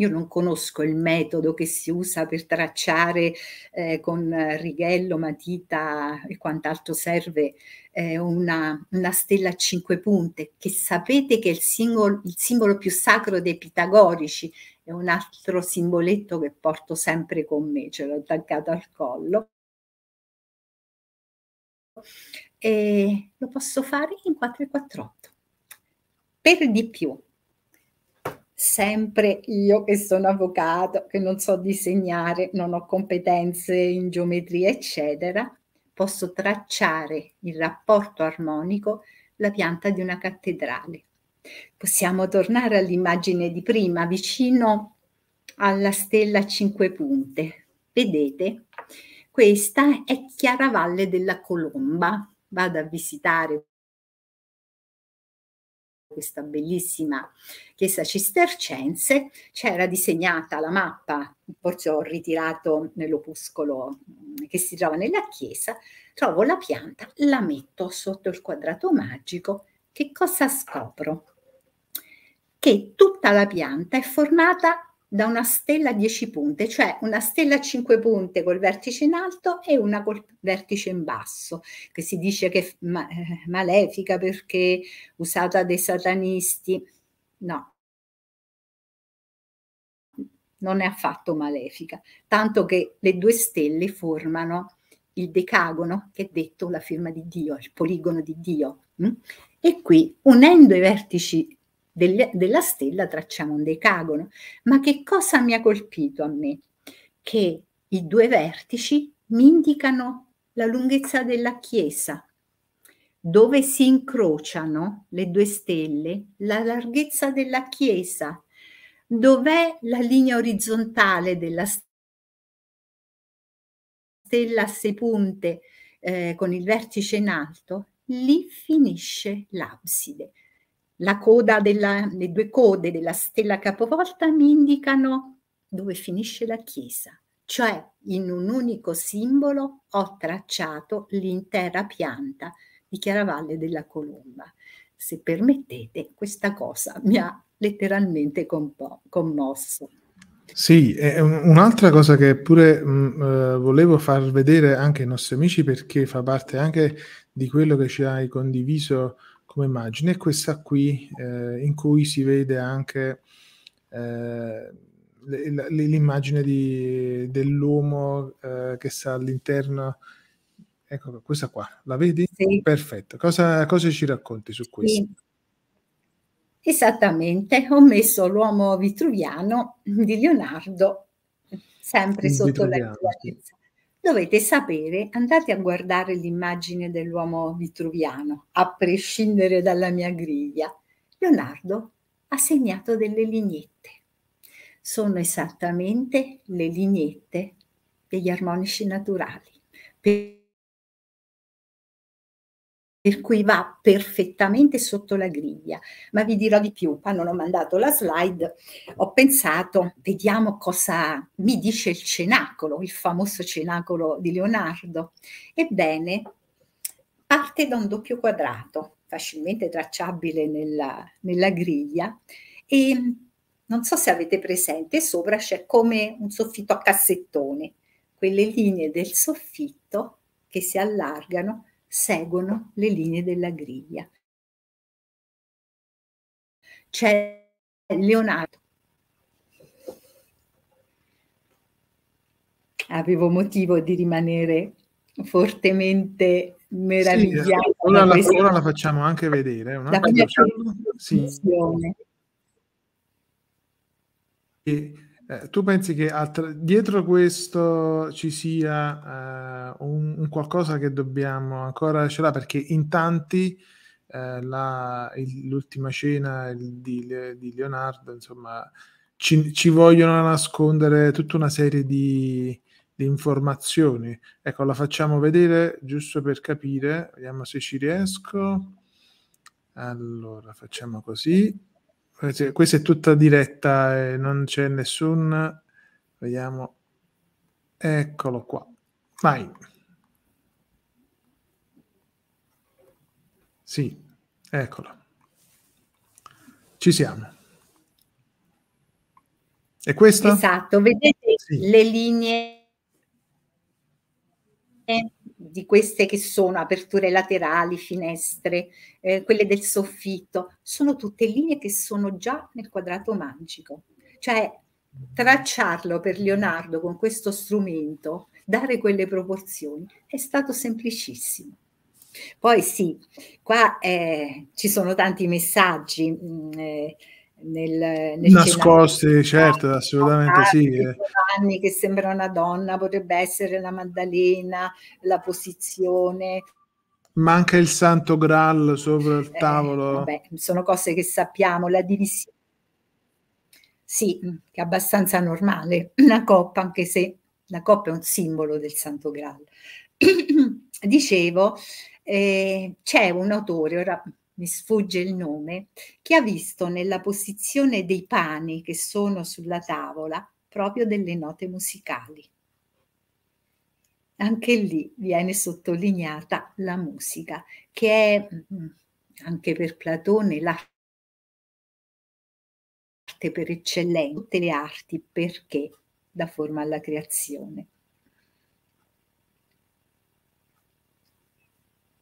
io non conosco il metodo che si usa per tracciare eh, con righello, matita e quant'altro serve eh, una, una, stella a cinque punte, che sapete che è il simbolo, il simbolo più sacro dei pitagorici, è un altro simboletto che porto sempre con me, ce l'ho taggato al collo. E lo posso fare in 448. Per di più, sempre io che sono avvocato, che non so disegnare, non ho competenze in geometria, eccetera, posso tracciare il rapporto armonico la pianta di una cattedrale. Possiamo tornare all'immagine di prima, vicino alla stella a cinque punte. Vedete? Questa è Chiaravalle della Colomba. Vado a visitare questa bellissima chiesa cistercense, c'era disegnata la mappa, forse ho ritirato nell'opuscolo mm, che si trova nella chiesa, trovo la pianta, la metto sotto il quadrato magico, che cosa scopro? Che tutta la pianta è formata da una stella a 10 punte, cioè una stella a 5 punte col vertice in alto e una col vertice in basso, che si dice che è ma eh, malefica perché usata dai satanisti. No, non è affatto malefica, tanto che le due stelle formano il decagono, che è detto la firma di Dio, il poligono di Dio. Hm? E qui, unendo i vertici del, della stella tracciamo un decagono. Ma che cosa mi ha colpito a me? Che i due vertici mi indicano la lunghezza della chiesa, dove si incrociano le due stelle, la larghezza della chiesa, dov'è la linea orizzontale della stella a sei punte eh, con il vertice in alto, lì finisce l'abside la coda della, le due code della stella capovolta mi indicano dove finisce la Chiesa, cioè in un unico simbolo ho tracciato l'intera pianta di Chiaravalle della Colomba. Se permettete, questa cosa mi ha letteralmente compo- commosso. Sì, un'altra cosa che pure mh, mm, eh, volevo far vedere anche ai nostri amici perché fa parte anche di quello che ci hai condiviso come immagine, questa qui eh, in cui si vede anche eh, l'immagine di, dell'uomo eh, che sta all'interno. Ecco, questa qua, la vedi? Sì. Perfetto. Cosa, cosa, ci racconti su questo? Sì. Esattamente, ho messo l'uomo vitruviano di Leonardo, sempre sotto la influenza dovete sapere, andate a guardare l'immagine dell'uomo vitruviano, a prescindere dalla mia griglia. Leonardo ha segnato delle lineette. Sono esattamente le lineette degli armonici naturali. Per per cui va perfettamente sotto la griglia. Ma vi dirò di più, quando ho mandato la slide ho pensato, vediamo cosa mi dice il cenacolo, il famoso cenacolo di Leonardo. Ebbene, parte da un doppio quadrato, facilmente tracciabile nella, nella griglia, e non so se avete presente, sopra c'è come un soffitto a cassettone, quelle linee del soffitto che si allargano seguono le linee della griglia. C'è Leonardo. Avevo motivo di rimanere fortemente meravigliato. Sì, ora, la, ora, la, facciamo anche vedere. Una la sì. Eh, tu pensi che altre, dietro questo ci sia eh, un, un, qualcosa che dobbiamo ancora ce perché in tanti eh, la, il, l'ultima cena di, di, Leonardo, insomma, ci, ci, vogliono nascondere tutta una serie di, di, informazioni. Ecco, la facciamo vedere giusto per capire, vediamo se ci riesco. Allora, facciamo così. Eh, cioè, questa è tutta diretta e eh, non c'è nessun... Vediamo. Eccolo qua. Vai. Sì, eccolo. Ci siamo. E questo? Esatto, vedete sì. le linee di queste che sono aperture laterali, finestre, eh, quelle del soffitto, sono tutte linee che sono già nel quadrato magico. Cioè tracciarlo per Leonardo con questo strumento, dare quelle proporzioni, è stato semplicissimo. Poi sì, qua eh, ci sono tanti messaggi. Mh, mm, eh, nel, nel nascoste, certo, assolutamente sì. Anni che sembra una donna, potrebbe essere la Maddalena, la posizione. Manca il santo Graal sopra il eh, tavolo. Eh, vabbè, sono cose che sappiamo, la divisione. Sì, che è abbastanza normale, la coppa, anche se la coppa è un simbolo del santo Graal. Dicevo, eh, c'è un autore, ora mi sfugge il nome, che ha visto nella posizione dei pani che sono sulla tavola proprio delle note musicali. Anche lì viene sottolineata la musica, che è mm, mm, anche per Platone l'arte per eccellenza, tutte le arti perché dà forma alla creazione.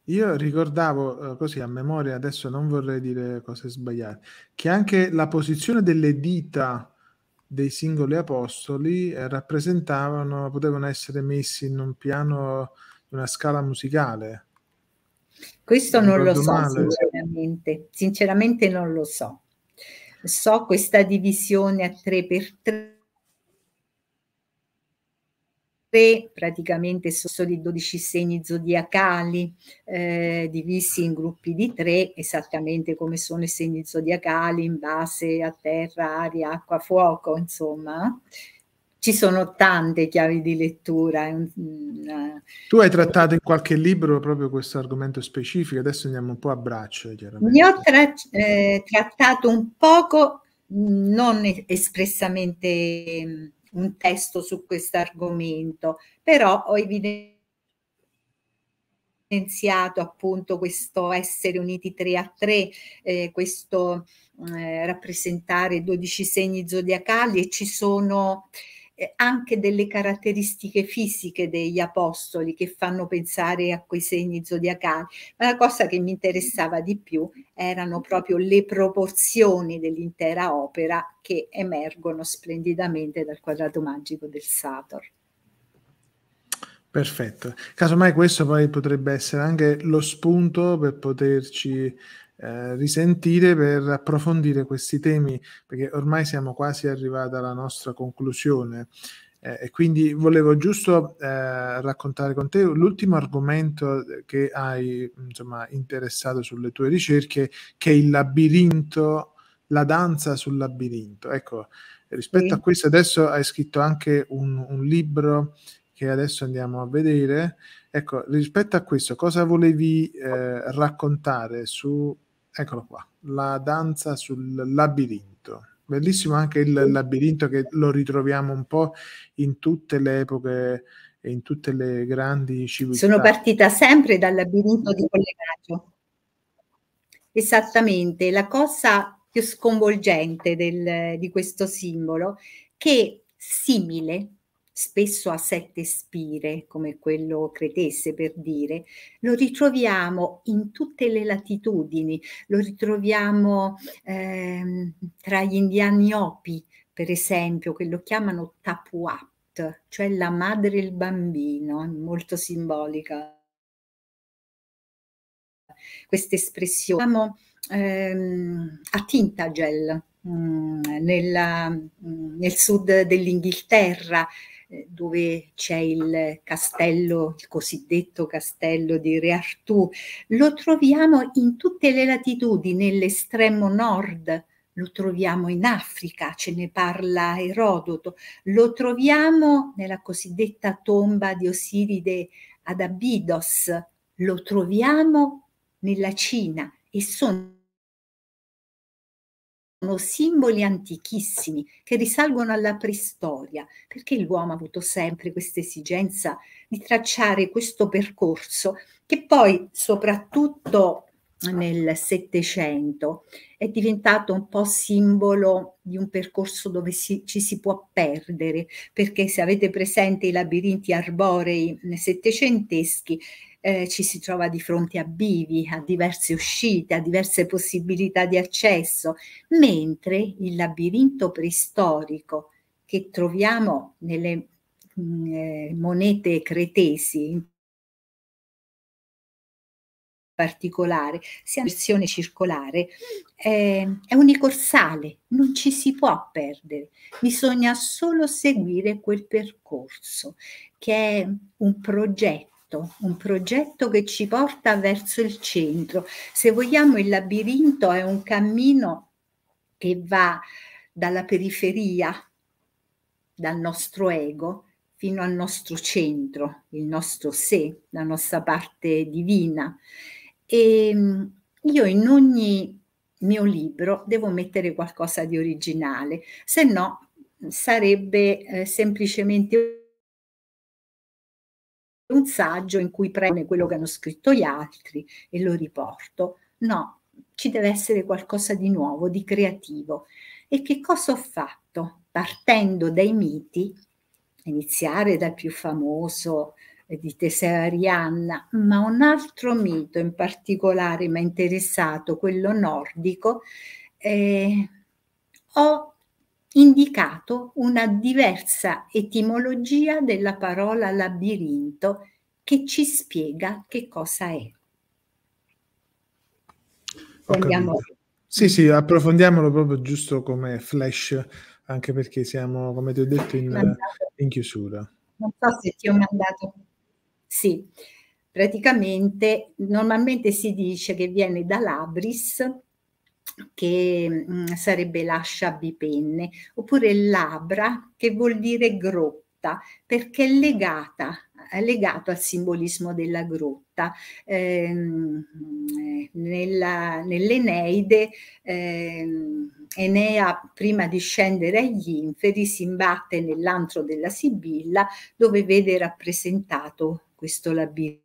Io ricordavo eh, così a memoria, adesso non vorrei dire cose sbagliate, che anche la posizione delle dita dei singoli apostoli eh, rappresentavano, potevano essere messi in un piano, in una scala musicale. Questo non, lo so, male. sinceramente. Sinceramente non lo so. So questa divisione a tre per tre tre praticamente sono i 12 segni zodiacali eh, divisi in gruppi di tre, esattamente come sono i segni zodiacali in base a terra, aria, acqua, fuoco, insomma. Ci sono tante chiavi di lettura. Tu hai trattato in qualche libro proprio questo argomento specifico, adesso andiamo un po' a braccio. Eh, ne ho tra eh, trattato un poco, non espressamente un testo su questo argomento, però ho evidenziato appunto questo essere uniti tre a tre, eh, questo eh, rappresentare 12 segni zodiacali e ci sono eh, anche delle caratteristiche fisiche degli apostoli che fanno pensare a quei segni zodiacali, ma la cosa che mi interessava di più erano proprio le proporzioni dell'intera opera che emergono splendidamente dal quadrato magico del Sator. Perfetto, casomai questo poi potrebbe essere anche lo spunto per poterci eh, risentire per approfondire questi temi, perché ormai siamo quasi arrivati alla nostra conclusione. Eh, e quindi volevo giusto eh, raccontare con te l'ultimo argomento che hai insomma, interessato sulle tue ricerche, che è il labirinto, la danza sul labirinto. Ecco, rispetto sì. a questo adesso hai scritto anche un, un libro che adesso andiamo a vedere. Ecco, rispetto a questo, cosa volevi eh, raccontare su eccolo qua, la danza sul labirinto. Bellissimo anche il labirinto che lo ritroviamo un po' in tutte le epoche e in tutte le grandi civiltà. Sono partita sempre dal labirinto di collegaggio. Esattamente, la cosa più sconvolgente del, di questo simbolo che simile spesso a sette spire, come quello cretese per dire, lo ritroviamo in tutte le latitudini, lo ritroviamo ehm, tra gli indiani Opi, per esempio, che lo chiamano Tapuat, cioè la madre e il bambino, molto simbolica questa espressione. Siamo ehm, a Tintagel, mm, nella, mm, nel sud dell'Inghilterra, dove c'è il castello, il cosiddetto castello di Re Artù, lo troviamo in tutte le latitudini, nell'estremo nord, lo troviamo in Africa, ce ne parla Erodoto, lo troviamo nella cosiddetta tomba di Osiride ad Abidos, lo troviamo nella Cina e sono sono simboli antichissimi che risalgono alla preistoria, perché l'uomo ha avuto sempre questa esigenza di tracciare questo percorso che poi soprattutto nel Settecento è diventato un po' simbolo di un percorso dove si, ci si può perdere, perché se avete presente i labirinti arborei settecenteschi, eh, ci si trova di fronte a bivi, a diverse uscite, a diverse possibilità di accesso, mentre il labirinto preistorico che troviamo nelle mh, mm, eh, monete cretesi, in particolare, sia in versione circolare, eh, è unicorsale, non ci si può perdere, bisogna solo seguire quel percorso che è un progetto progetto, un progetto che ci porta verso il centro. Se vogliamo, il labirinto è un cammino che va dalla periferia, dal nostro ego, fino al nostro centro, il nostro sé, la nostra parte divina. E ehm, io in ogni mio libro devo mettere qualcosa di originale, se no sarebbe eh, semplicemente un saggio in cui prendo quello che hanno scritto gli altri e lo riporto. No, ci deve essere qualcosa di nuovo, di creativo. E che cosa ho fatto? Partendo dai miti, iniziare dal più famoso eh, di Teseo Arianna, ma un altro mito in particolare mi ha interessato, quello nordico, eh, ho indicato una diversa etimologia della parola labirinto che ci spiega che cosa è. Vogliamo... Sì, sì, approfondiamolo proprio giusto come flash, anche perché siamo, come ti ho detto, in, in chiusura. Non so se ti ho mandato. Sì, praticamente normalmente si dice che viene da labris, che mm, sarebbe lascia bipenne, oppure labbra che vuol dire grotta perché è legata legato al simbolismo della grotta. Eh, Nell'Eneide eh, Enea, prima di scendere agli inferi, si imbatte nell'antro della Sibilla dove vede rappresentato questo labirinto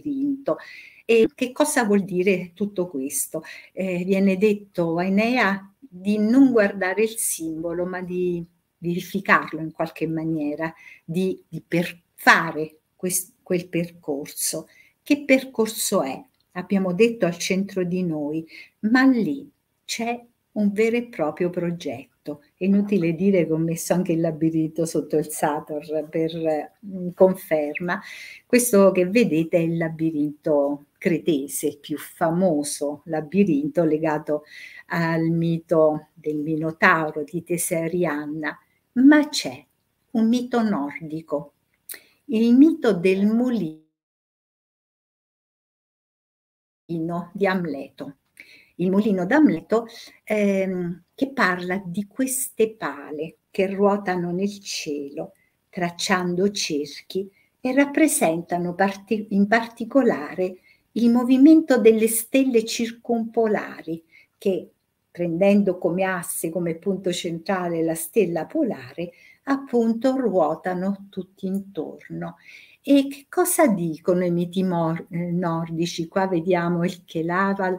vinto. E che cosa vuol dire tutto questo? Eh, viene detto a Enea di non guardare il simbolo, ma di verificarlo in qualche maniera, di, di per fare quest, quel percorso. Che percorso è? Abbiamo detto al centro di noi, ma lì c'è un vero e proprio progetto labirinto. È inutile dire che ho messo anche il labirinto sotto il Sator per mm, conferma. Questo che vedete è il labirinto cretese, il più famoso labirinto legato al mito del Minotauro di Tesea Arianna. ma c'è un mito nordico, il mito del mulino di Amleto. Il mulino d'Amleto ehm, che parla di queste pale che ruotano nel cielo, tracciando cerchi e rappresentano parti- in particolare il movimento delle stelle circumpolari che, prendendo come asse, come punto centrale la stella polare, appunto ruotano tutti intorno. E che cosa dicono i miti mor- eh, nordici? Qua vediamo il Kelaval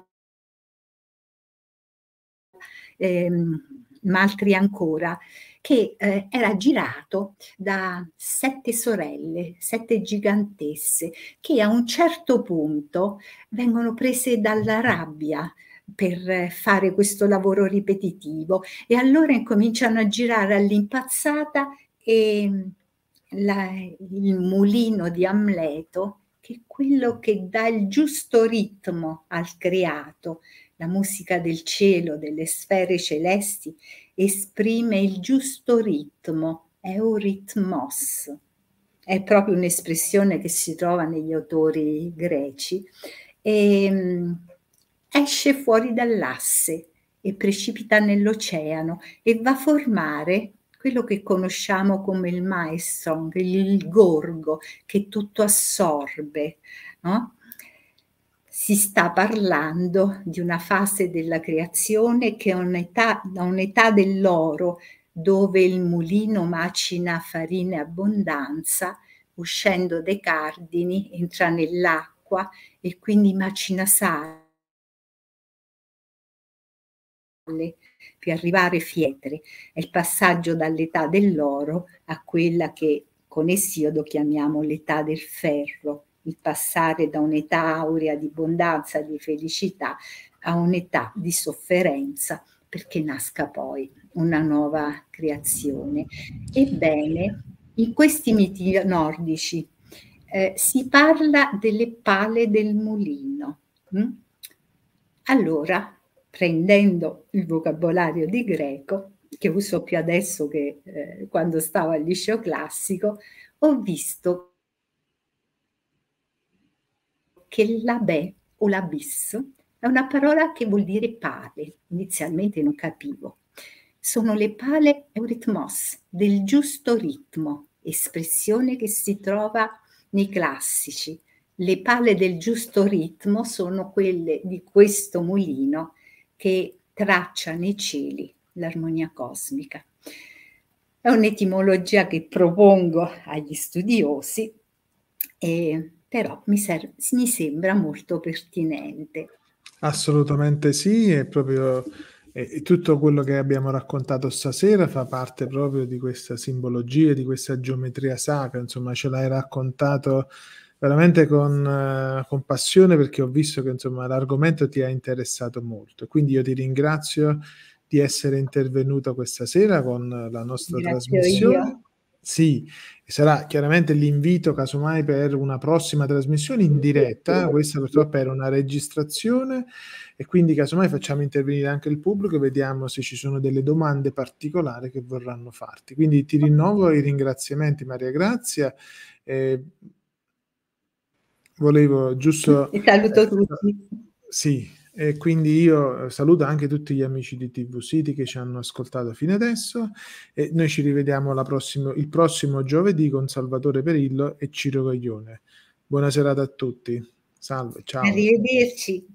ehm, Maltri ancora, che eh, era girato da sette sorelle, sette gigantesse, che a un certo punto vengono prese dalla rabbia, per fare questo lavoro ripetitivo e allora incominciano a girare all'impazzata e la, il mulino di Amleto che è quello che dà il giusto ritmo al creato la musica del cielo, delle sfere celesti, esprime il giusto ritmo, euritmos. È proprio un'espressione che si trova negli autori greci e mm, esce fuori dall'asse e precipita nell'oceano e va a formare quello che conosciamo come il maestro, il gorgo che tutto assorbe, no? si sta parlando di una fase della creazione che è un'età, un'età dell'oro dove il mulino macina farine abbondanza, uscendo dai cardini entra nell'acqua e quindi macina sale per arrivare fietre, è il passaggio dall'età dell'oro a quella che con Esiodo chiamiamo l'età del ferro il passare da un'età aurea di abbondanza, di felicità, a un'età di sofferenza perché nasca poi una nuova creazione. Ebbene, in questi miti nordici eh, si parla delle pale del mulino. Mm? Allora, prendendo il vocabolario di greco, che uso più adesso che eh, quando stavo al liceo classico, ho visto che l'abè o l'abisso è una parola che vuol dire pale, inizialmente non capivo. Sono le pale euritmos, del giusto ritmo, espressione che si trova nei classici. Le pale del giusto ritmo sono quelle di questo mulino che traccia nei cieli l'armonia cosmica. È un'etimologia che propongo agli studiosi e però mi, ser- mi sembra molto pertinente. Assolutamente sì, è proprio e tutto quello che abbiamo raccontato stasera fa parte proprio di questa simbologia, di questa geometria sacra, insomma ce l'hai raccontato veramente con, eh, con passione perché ho visto che insomma, l'argomento ti ha interessato molto. Quindi io ti ringrazio di essere intervenuto questa sera con la nostra Grazie trasmissione. Io. Sì, sarà chiaramente l'invito casomai per una prossima trasmissione in diretta, questa purtroppo era una registrazione e quindi casomai facciamo intervenire anche il pubblico e vediamo se ci sono delle domande particolari che vorranno farti. Quindi ti rinnovo i ringraziamenti Maria Grazia. Eh, volevo giusto... E saluto eh, tutti. sì, e quindi io eh, saluto anche tutti gli amici di TV City che ci hanno ascoltato fino adesso e noi ci rivediamo prossimo, il prossimo giovedì con Salvatore Perillo e Ciro Gaglione. Buona serata a tutti. Salve, ciao. Arrivederci.